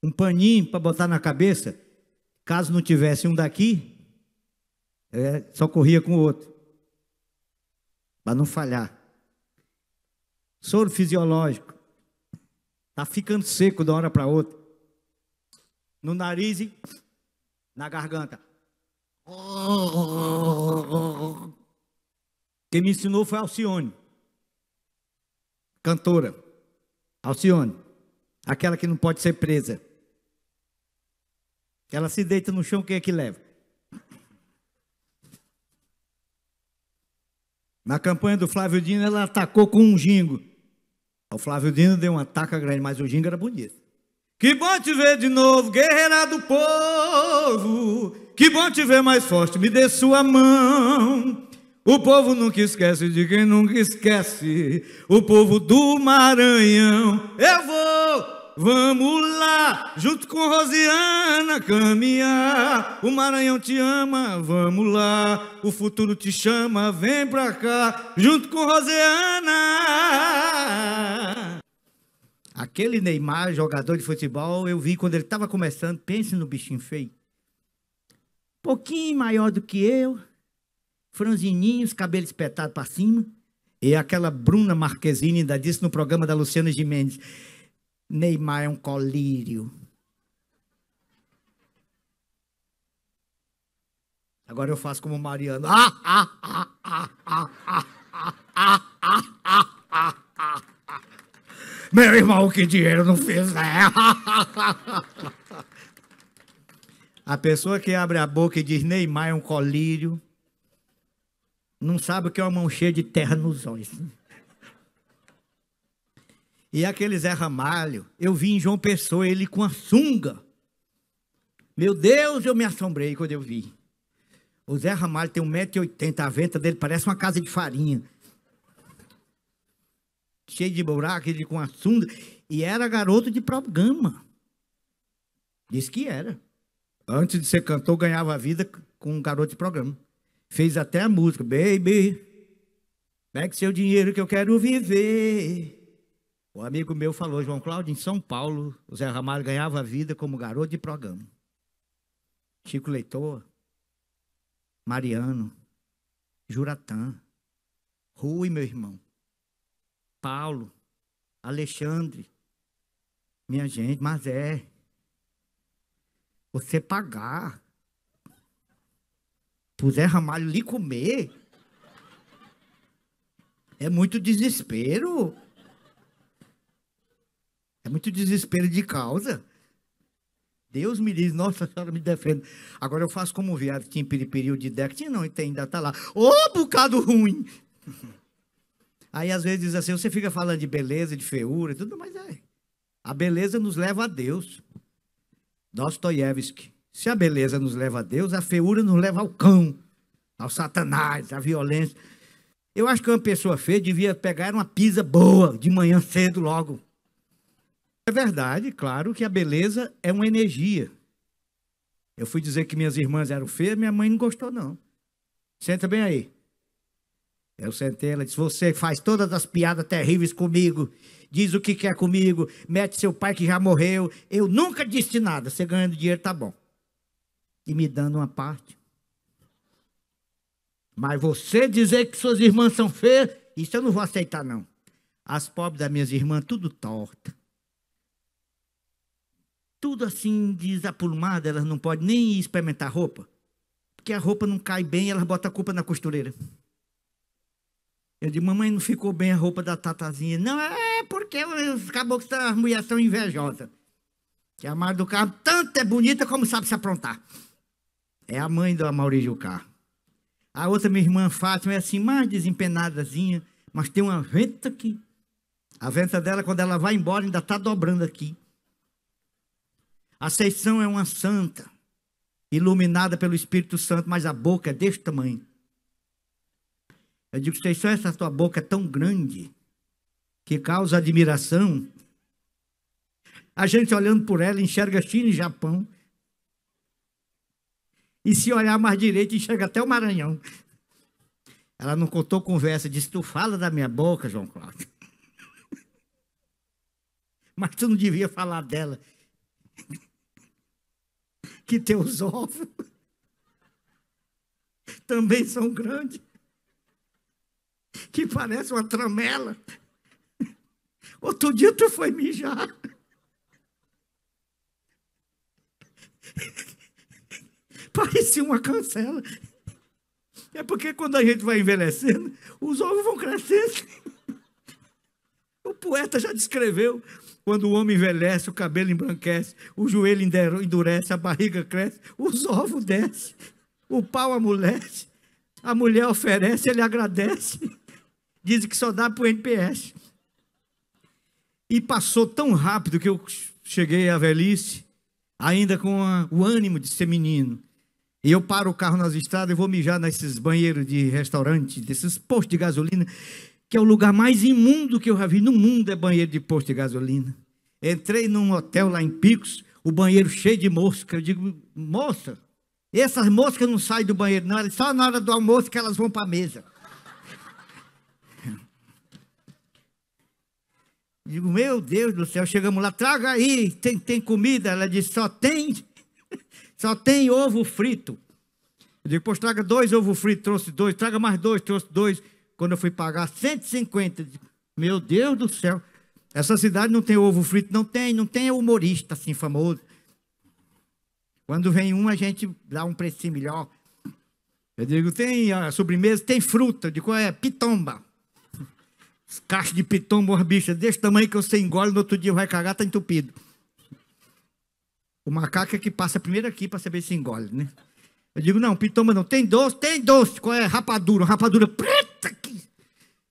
Um paninho para botar na cabeça. Caso não tivesse um daqui, é, só corria com o outro. Para não falhar. Soro fisiológico. Está ficando seco de uma hora para outra. No nariz e na garganta. Quem me ensinou foi Alcione, cantora. Alcione, aquela que não pode ser presa. Ela se deita no chão, quem é que leva? Na campanha do Flávio Dino, ela atacou com um jingo. O Flávio Dino deu uma taca grande, mas o Ginga era bonito. Que bom te ver de novo, guerreira do povo. Que bom te ver mais forte, me dê sua mão. O povo nunca esquece de quem nunca esquece. O povo do Maranhão. Eu vou Vamos lá, junto com Rosiana, caminhar. O Maranhão te ama, vamos lá. O futuro te chama, vem pra cá, junto com Rosiana. Aquele Neymar, jogador de futebol, eu vi quando ele estava começando. Pense no bichinho feio. Pouquinho maior do que eu, franzininhos, cabelo espetado para cima. E aquela Bruna Marquezine ainda disse no programa da Luciana Gimenez Neymar é um colírio. Agora eu faço como Mariano. Meu irmão, que dinheiro não fizer. a pessoa que abre a boca e diz Neymar é um colírio, não sabe o que é uma mão cheia de terra nos olhos. E aquele Zé Ramalho, eu vi em João Pessoa ele com a sunga. Meu Deus, eu me assombrei quando eu vi. O Zé Ramalho tem 1,80m, a venta dele parece uma casa de farinha. Cheio de buraco, ele com a sunga. E era garoto de programa. Diz que era. Antes de ser cantor, ganhava a vida com um garoto de programa. Fez até a música, baby, pegue seu dinheiro que eu quero viver. Um amigo meu falou, João Cláudio, em São Paulo, o Zé Ramalho ganhava a vida como garoto de programa. Chico Leitor, Mariano, Juratã, Rui, meu irmão, Paulo, Alexandre, minha gente, mas é. Você pagar pro Zé Ramalho lhe comer é muito desespero. É muito desespero de causa. Deus me diz, nossa senhora me defenda. Agora eu faço como o viado que tinha piripiriu de deck, tinha não, ainda está lá. Ô, oh, bocado ruim! Aí às vezes assim, você fica falando de beleza, de feura e tudo, mas é. A beleza nos leva a Deus. Dostoiévski. Se a beleza nos leva a Deus, a feura nos leva ao cão, ao satanás, à violência. Eu acho que uma pessoa feia devia pegar uma pizza boa de manhã cedo logo. É verdade, claro, que a beleza é uma energia. Eu fui dizer que minhas irmãs eram feias, minha mãe não gostou, não. Senta bem aí. Eu sentei, ela disse: Você faz todas as piadas terríveis comigo, diz o que quer comigo, mete seu pai que já morreu. Eu nunca disse nada, você ganhando dinheiro tá bom. E me dando uma parte. Mas você dizer que suas irmãs são feias, isso eu não vou aceitar, não. As pobres das minhas irmãs, tudo torta tudo assim desapulmado, elas não podem nem experimentar roupa. Porque a roupa não cai bem, elas botam a culpa na costureira. Eu digo, mamãe, não ficou bem a roupa da tatazinha. Não, é porque acabou que as mulheres são invejosas. Que a Mar do Carro tanto é bonita como sabe se aprontar. É a mãe do Maurício do A outra minha irmã Fátima é assim, mais desempenadazinha, mas tem uma venta aqui. A venta dela, quando ela vai embora, ainda está dobrando aqui. A seção é uma santa, iluminada pelo Espírito Santo, mas a boca é deste tamanho. Eu digo, Seição, essa tua boca é tão grande que causa admiração. A gente olhando por ela enxerga China e Japão. E se olhar mais direito, enxerga até o Maranhão. Ela não contou conversa, disse: Tu fala da minha boca, João Cláudio. Mas tu não devia falar dela que tem os ovos, também são grandes, que parece uma tramela. Outro dia tu foi mijar. Parecia uma cancela. É porque quando a gente vai envelhecendo, os ovos vão crescendo. O poeta já descreveu quando o homem envelhece, o cabelo embranquece, o joelho endurece, a barriga cresce, os ovos descem, o pau amolece, a mulher oferece, ele agradece. diz que só dá para o NPS. E passou tão rápido que eu cheguei à velhice, ainda com a, o ânimo de ser menino. E eu paro o carro nas estradas e vou mijar nesses banheiros de restaurante, desses postos de gasolina que é o lugar mais imundo que eu já vi no mundo, é banheiro de posto de gasolina. Entrei num hotel lá em Picos, o banheiro cheio de mosca. Eu digo, moça, essas moscas não saem do banheiro, não. É só na hora do almoço que elas vão para a mesa. Digo, meu Deus do céu, chegamos lá, traga aí, tem, tem comida? Ela disse, só tem, só tem ovo frito. Eu digo, pois traga dois ovos fritos, trouxe dois, traga mais dois, trouxe dois quando eu fui pagar 150, meu Deus do céu, essa cidade não tem ovo frito, não tem, não tem humorista assim famoso. Quando vem um, a gente dá um preço melhor. Eu digo, tem a sobremesa, tem fruta. De qual é pitomba. Caixa de pitomba, uma bicha desse tamanho que você engole, no outro dia vai cagar, tá entupido. O macaco é que passa primeiro aqui para saber se engole, né? Eu digo, não, pitoma não. Tem doce? Tem doce. Qual é? Rapadura. Rapadura preta. Eu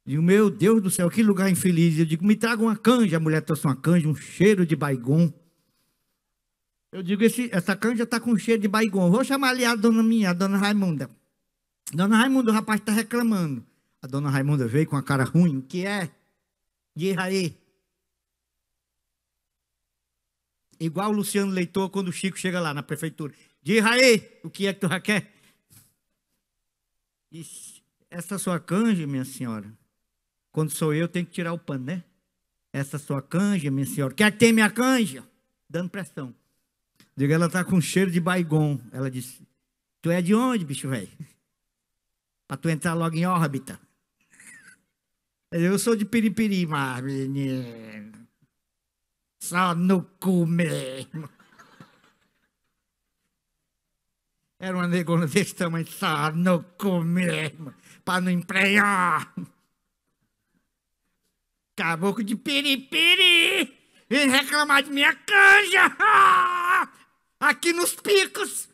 Digo, meu Deus do céu, que lugar infeliz. Eu digo, me traga uma canja. A mulher trouxe uma canja, um cheiro de baigon. Eu digo, esse, essa canja está com cheiro de baigon. Vou chamar ali a dona minha, a dona Raimunda. Dona Raimunda, o rapaz está reclamando. A dona Raimunda veio com a cara ruim. O que é? Diz aí. Igual o Luciano Leitor quando o Chico chega lá na prefeitura. Diz aí, o que é que tu já quer? Ixi, essa sua canja, minha senhora, quando sou eu, tenho que tirar o pano, né? Essa sua canja, minha senhora, quer que tenha minha canja? Dando pressão. Digo, ela tá com cheiro de baigon. Ela disse, tu é de onde, bicho velho? Para tu entrar logo em órbita. Eu sou de piripiri, mas menino. Só no cu mesmo. Era uma negona desse tamanho, só no comer, para não emprenhar. Caboclo de piripiri, vem reclamar de minha canja, aqui nos picos.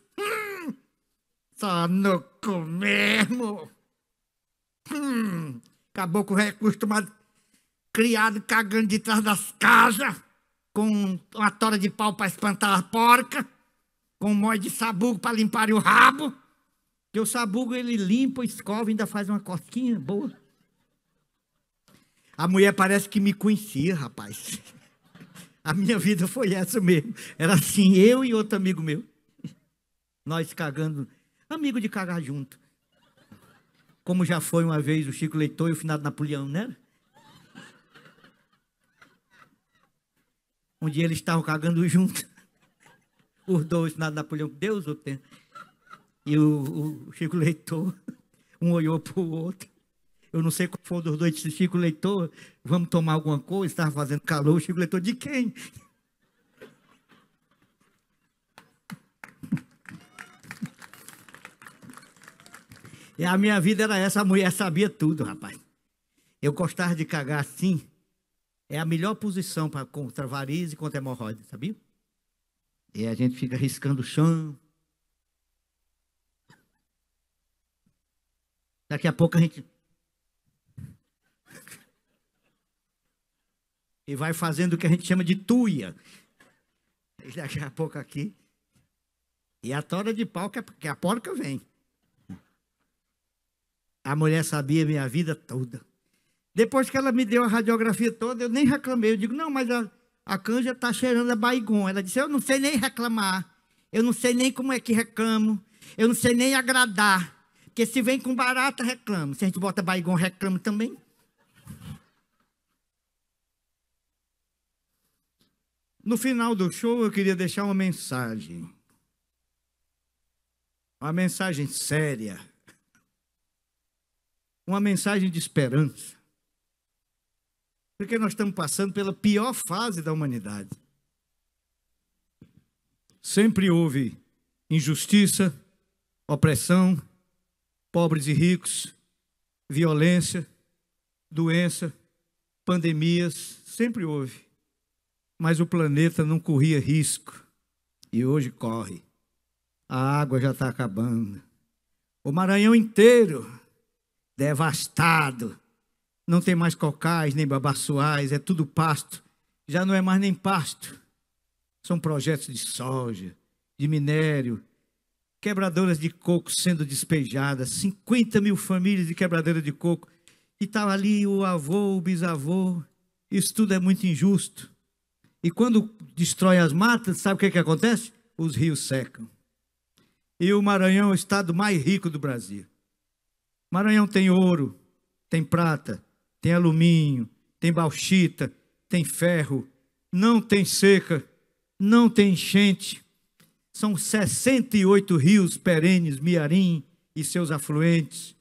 Só no começo. Caboclo é criado cagando de trás das casas, com uma tora de pau para espantar a porca com um mó de sabugo para limpar o rabo. que o sabugo ele limpa, escova, ainda faz uma cosquinha boa. A mulher parece que me conhecia, rapaz. A minha vida foi essa mesmo. Era assim, eu e outro amigo meu. Nós cagando, amigo de cagar junto. Como já foi uma vez o Chico Leitor e o finado Napoleão, né? Um dia eles estavam cagando junto os dois, na Napoleão, Deus o tem. E o, o, Chico Leitor, um olhou para o outro. Eu não sei qual foi um dos dois, Chico Leitor, vamos tomar alguma coisa, estava fazendo calor. O Chico Leitor, de quem? E a minha vida era essa, a mulher sabia tudo, rapaz. Eu gostava de cagar assim. É a melhor posição para contra varizes e contra hemorroides sabia? E a gente fica riscando o chão. Daqui a pouco a gente. e vai fazendo o que a gente chama de tuia. E daqui a pouco aqui. E a tora de pau que a, a porca vem. A mulher sabia minha vida toda. Depois que ela me deu a radiografia toda, eu nem reclamei. Eu digo, não, mas a, a canja está cheirando a baigon. Ela disse: Eu não sei nem reclamar. Eu não sei nem como é que reclamo. Eu não sei nem agradar. Porque se vem com barata, reclamo. Se a gente bota baigon, reclamo também. No final do show, eu queria deixar uma mensagem. Uma mensagem séria. Uma mensagem de esperança. Porque nós estamos passando pela pior fase da humanidade. Sempre houve injustiça, opressão, pobres e ricos, violência, doença, pandemias, sempre houve. Mas o planeta não corria risco e hoje corre. A água já está acabando. O Maranhão inteiro devastado não tem mais cocais, nem babaçoais, é tudo pasto. Já não é mais nem pasto. São projetos de soja, de minério, quebradoras de coco sendo despejadas, 50 mil famílias de quebradeira de coco. E estava tá ali o avô, o bisavô. Isso tudo é muito injusto. E quando destrói as matas, sabe o que, é que acontece? Os rios secam. E o Maranhão é o estado mais rico do Brasil. Maranhão tem ouro, tem prata, tem alumínio, tem bauxita, tem ferro, não tem seca, não tem enchente. São 68 rios perenes, Miarim e seus afluentes.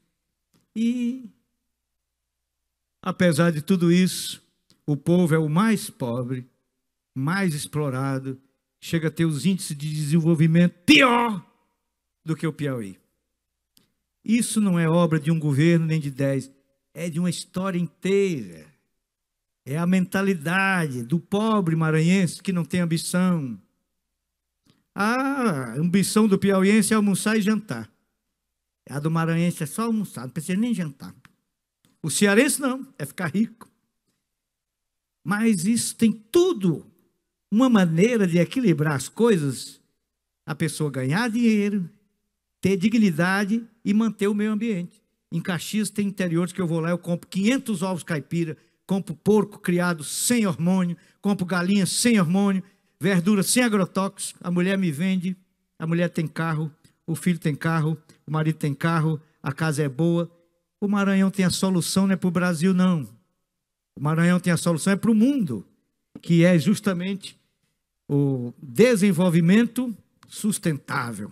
E, apesar de tudo isso, o povo é o mais pobre, mais explorado, chega a ter os índices de desenvolvimento pior do que o Piauí. Isso não é obra de um governo nem de dez, é de uma história inteira. É a mentalidade do pobre maranhense que não tem ambição. Ah, a ambição do piauiense é almoçar e jantar. A do maranhense é só almoçar, não precisa nem jantar. O cearense não, é ficar rico. Mas isso tem tudo uma maneira de equilibrar as coisas, a pessoa ganhar dinheiro, ter dignidade e manter o meio ambiente. Em Caxias tem interiores que eu vou lá, eu compro 500 ovos caipira, compro porco criado sem hormônio, compro galinha sem hormônio, verdura sem agrotóxico. A mulher me vende, a mulher tem carro, o filho tem carro, o marido tem carro, a casa é boa. O Maranhão tem a solução, não é para o Brasil, não. O Maranhão tem a solução, é para o mundo, que é justamente o desenvolvimento sustentável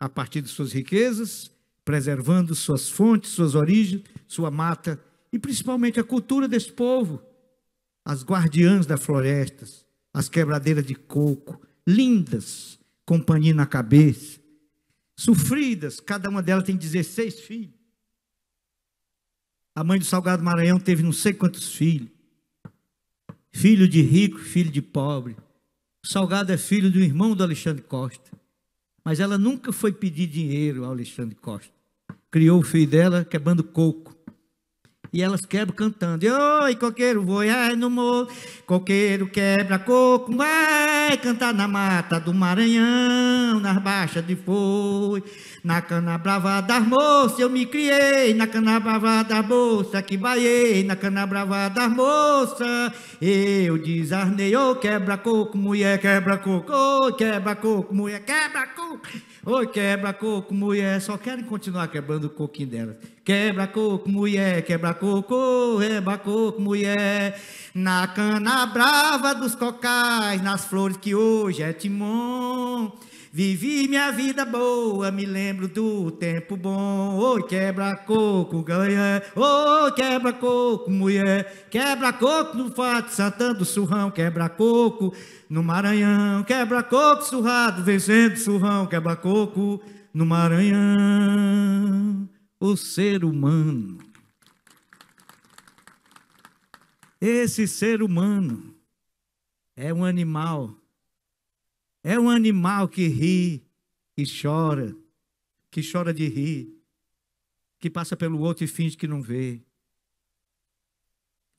a partir de suas riquezas preservando suas fontes, suas origens, sua mata e principalmente a cultura desse povo. As guardiãs das florestas, as quebradeiras de coco, lindas, companhia na cabeça, sofridas, cada uma delas tem 16 filhos. A mãe do Salgado Maranhão teve não sei quantos filhos. Filho de rico, filho de pobre. O Salgado é filho do irmão do Alexandre Costa. Mas ela nunca foi pedir dinheiro ao Alexandre Costa criou o filho dela quebrando é coco. E elas quebram cantando. Oi, coqueiro voe, ai no morro. Coqueiro quebra coco, vai cantar na mata do Maranhão, nas baixas de foi. Na cana brava das moças eu me criei, na cana brava das moças que baiei, na cana brava das moças eu desarnei. Ô, oh, quebra coco, mulher, quebra coco, ô, oh, quebra coco, mulher, quebra coco. Oi, quebra coco, mulher, só querem continuar quebrando o coquinho delas. Quebra coco, mulher, quebra coco, quebra coco, mulher. Na cana brava dos cocais, nas flores que hoje é timon. Vivi minha vida boa, me lembro do tempo bom. Oi, oh, quebra coco, ganha. Oi, oh, quebra coco, mulher. Quebra coco no fato, Santana do Surrão. Quebra coco no Maranhão. Quebra coco, surrado, vencendo surrão. Quebra coco no Maranhão. O ser humano. Esse ser humano é um animal é um animal que ri, que chora, que chora de rir, que passa pelo outro e finge que não vê.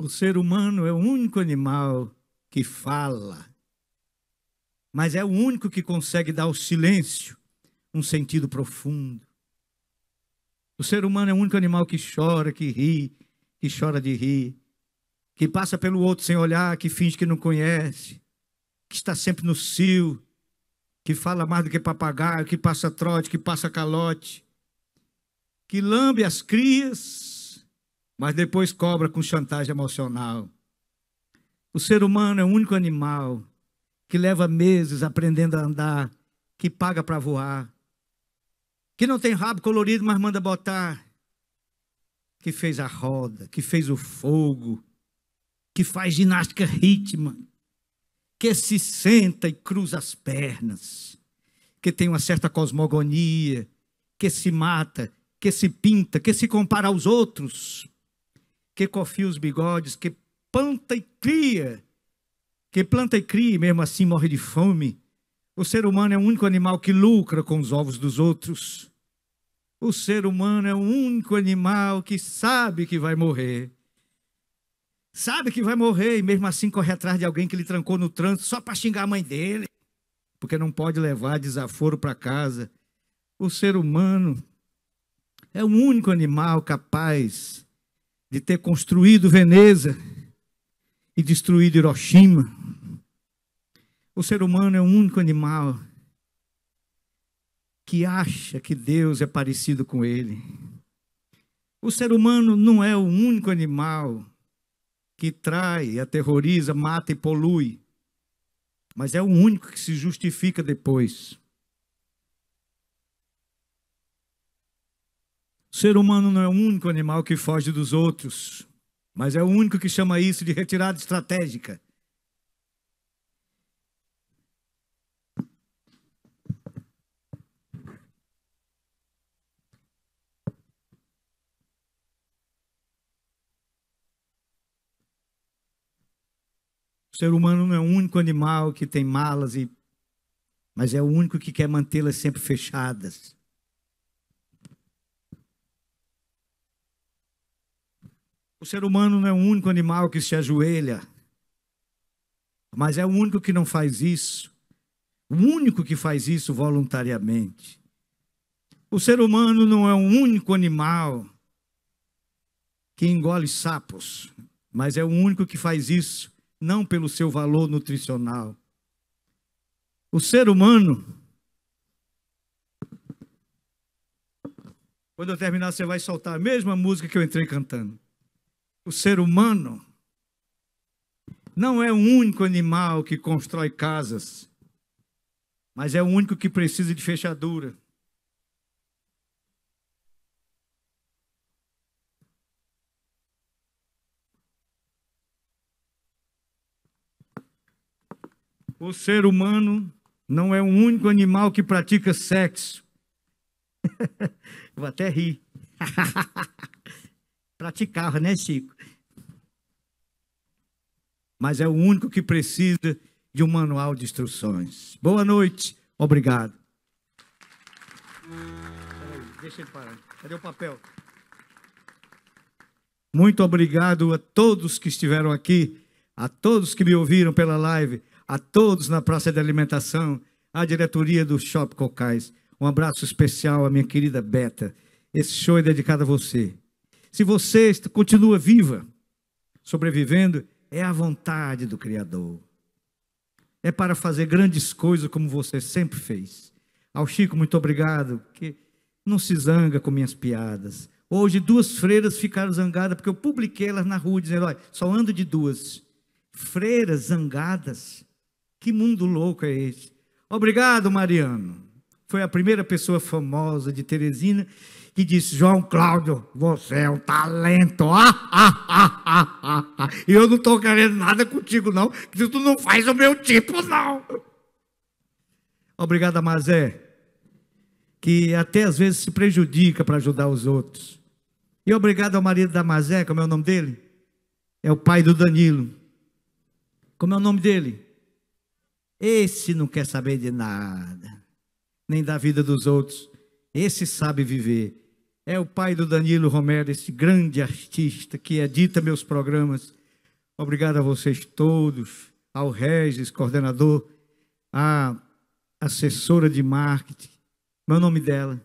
O ser humano é o único animal que fala, mas é o único que consegue dar ao silêncio um sentido profundo. O ser humano é o único animal que chora, que ri, que chora de rir, que passa pelo outro sem olhar, que finge que não conhece, que está sempre no cio, que fala mais do que papagaio, que passa trote, que passa calote, que lambe as crias, mas depois cobra com chantagem emocional. O ser humano é o único animal que leva meses aprendendo a andar, que paga para voar, que não tem rabo colorido, mas manda botar, que fez a roda, que fez o fogo, que faz ginástica rítmica, que se senta e cruza as pernas, que tem uma certa cosmogonia, que se mata, que se pinta, que se compara aos outros, que cofia os bigodes, que planta e cria, que planta e cria e mesmo assim morre de fome. O ser humano é o único animal que lucra com os ovos dos outros. O ser humano é o único animal que sabe que vai morrer. Sabe que vai morrer e mesmo assim corre atrás de alguém que lhe trancou no trânsito só para xingar a mãe dele, porque não pode levar desaforo para casa. O ser humano é o único animal capaz de ter construído Veneza e destruído Hiroshima. O ser humano é o único animal que acha que Deus é parecido com ele. O ser humano não é o único animal que trai, aterroriza, mata e polui. Mas é o único que se justifica depois. O ser humano não é o único animal que foge dos outros, mas é o único que chama isso de retirada estratégica. O ser humano não é o único animal que tem malas, e... mas é o único que quer mantê-las sempre fechadas. O ser humano não é o único animal que se ajoelha, mas é o único que não faz isso. O único que faz isso voluntariamente. O ser humano não é o único animal que engole sapos, mas é o único que faz isso não pelo seu valor nutricional. O ser humano. Quando eu terminar, você vai soltar a mesma música que eu entrei cantando. O ser humano não é o único animal que constrói casas, mas é o único que precisa de fechadura. O ser humano não é o único animal que pratica sexo. Vou até rir. Praticava, né, Chico? Mas é o único que precisa de um manual de instruções. Boa noite. Obrigado. Deixa ele parar. Cadê o papel? Muito obrigado a todos que estiveram aqui, a todos que me ouviram pela live, a todos na Praça de Alimentação, à diretoria do Shop Cocais. Um abraço especial à minha querida Beta. Esse show é dedicado a você. Se você continua viva, sobrevivendo, é a vontade do Criador. É para fazer grandes coisas como você sempre fez. Ao Chico, muito obrigado, que não se zanga com minhas piadas. Hoje duas freiras ficaram zangadas porque eu publiquei elas na rua dizendo, olha, só ando de duas. Freiras zangadas que mundo louco é esse? Obrigado, Mariano. Foi a primeira pessoa famosa de Teresina que disse: João Cláudio, você é um talento. Ah, ah, ah, e eu não estou querendo nada contigo, não, que tu não faz o meu tipo, não. Obrigado, Mazé, que até às vezes se prejudica para ajudar os outros. E obrigado ao marido da Mazé, como é o nome dele? É o pai do Danilo. Como é o nome dele? Esse não quer saber de nada, nem da vida dos outros. Esse sabe viver. É o pai do Danilo Romero, esse grande artista que edita meus programas. Obrigado a vocês todos, ao Regis, coordenador, à assessora de marketing. Meu nome dela,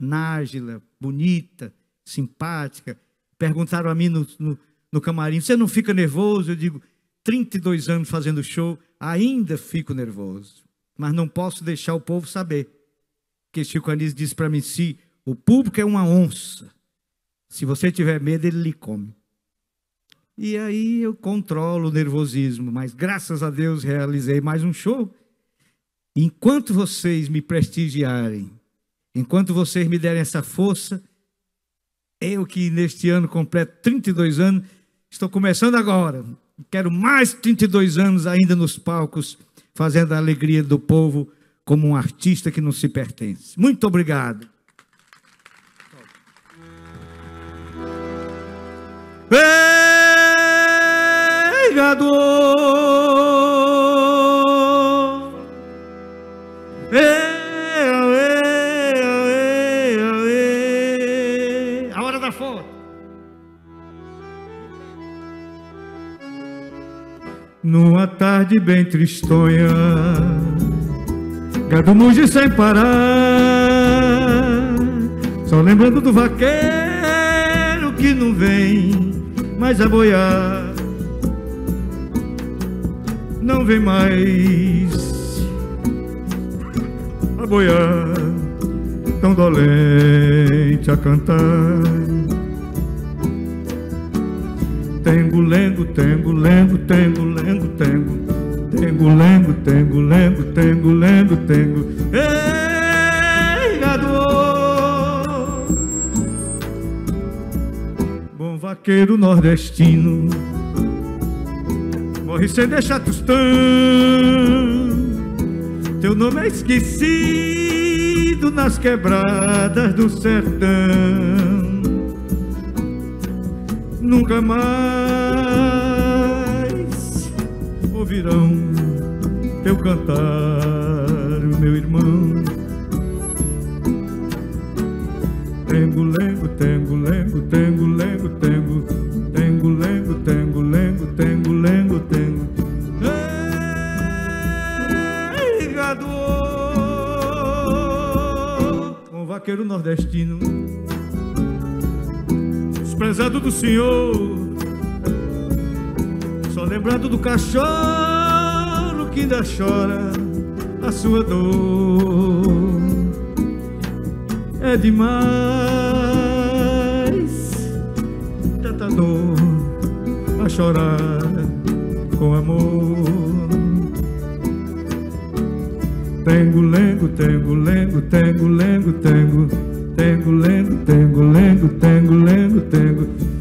Nájila, bonita, simpática. Perguntaram a mim no, no, no camarim: você não fica nervoso? Eu digo: 32 anos fazendo show Ainda fico nervoso, mas não posso deixar o povo saber. Que Chico Anísio disse para mim: se o público é uma onça, se você tiver medo, ele lhe come. E aí eu controlo o nervosismo, mas graças a Deus realizei mais um show. Enquanto vocês me prestigiarem, enquanto vocês me derem essa força, eu que neste ano completo 32 anos, estou começando agora. Quero mais 32 anos ainda nos palcos, fazendo a alegria do povo como um artista que não se pertence. Muito obrigado. Numa tarde bem tristonha, gado muge sem parar. Só lembrando do vaqueiro que não vem mais a boiar. Não vem mais a boiar, tão dolente a cantar tengo, lengo, tengo, lengo, tengo, lengo, tengo, tengo, lengo, tengo, lengo, tengo, lengo, tengo, ei, Bom vaqueiro nordestino, morre sem deixar tostão, teu nome é esquecido nas quebradas do sertão nunca mais ouvirão teu cantar, meu irmão. Tengo, lengo, tengo, lengo, tengo, lengo, tengo, tengo, lengo, tengo, lengo, tengo, lengo, tengo. Ei, gado! Um vaqueiro nordestino desprezado do Senhor, só lembrado do cachorro que ainda chora a sua dor. É demais tanta dor a chorar com amor. Tengo, lengo, tengo, lengo, tengo, lengo, tengo tengo, lengo, tengo, lengo, tengo, lengo, tengo.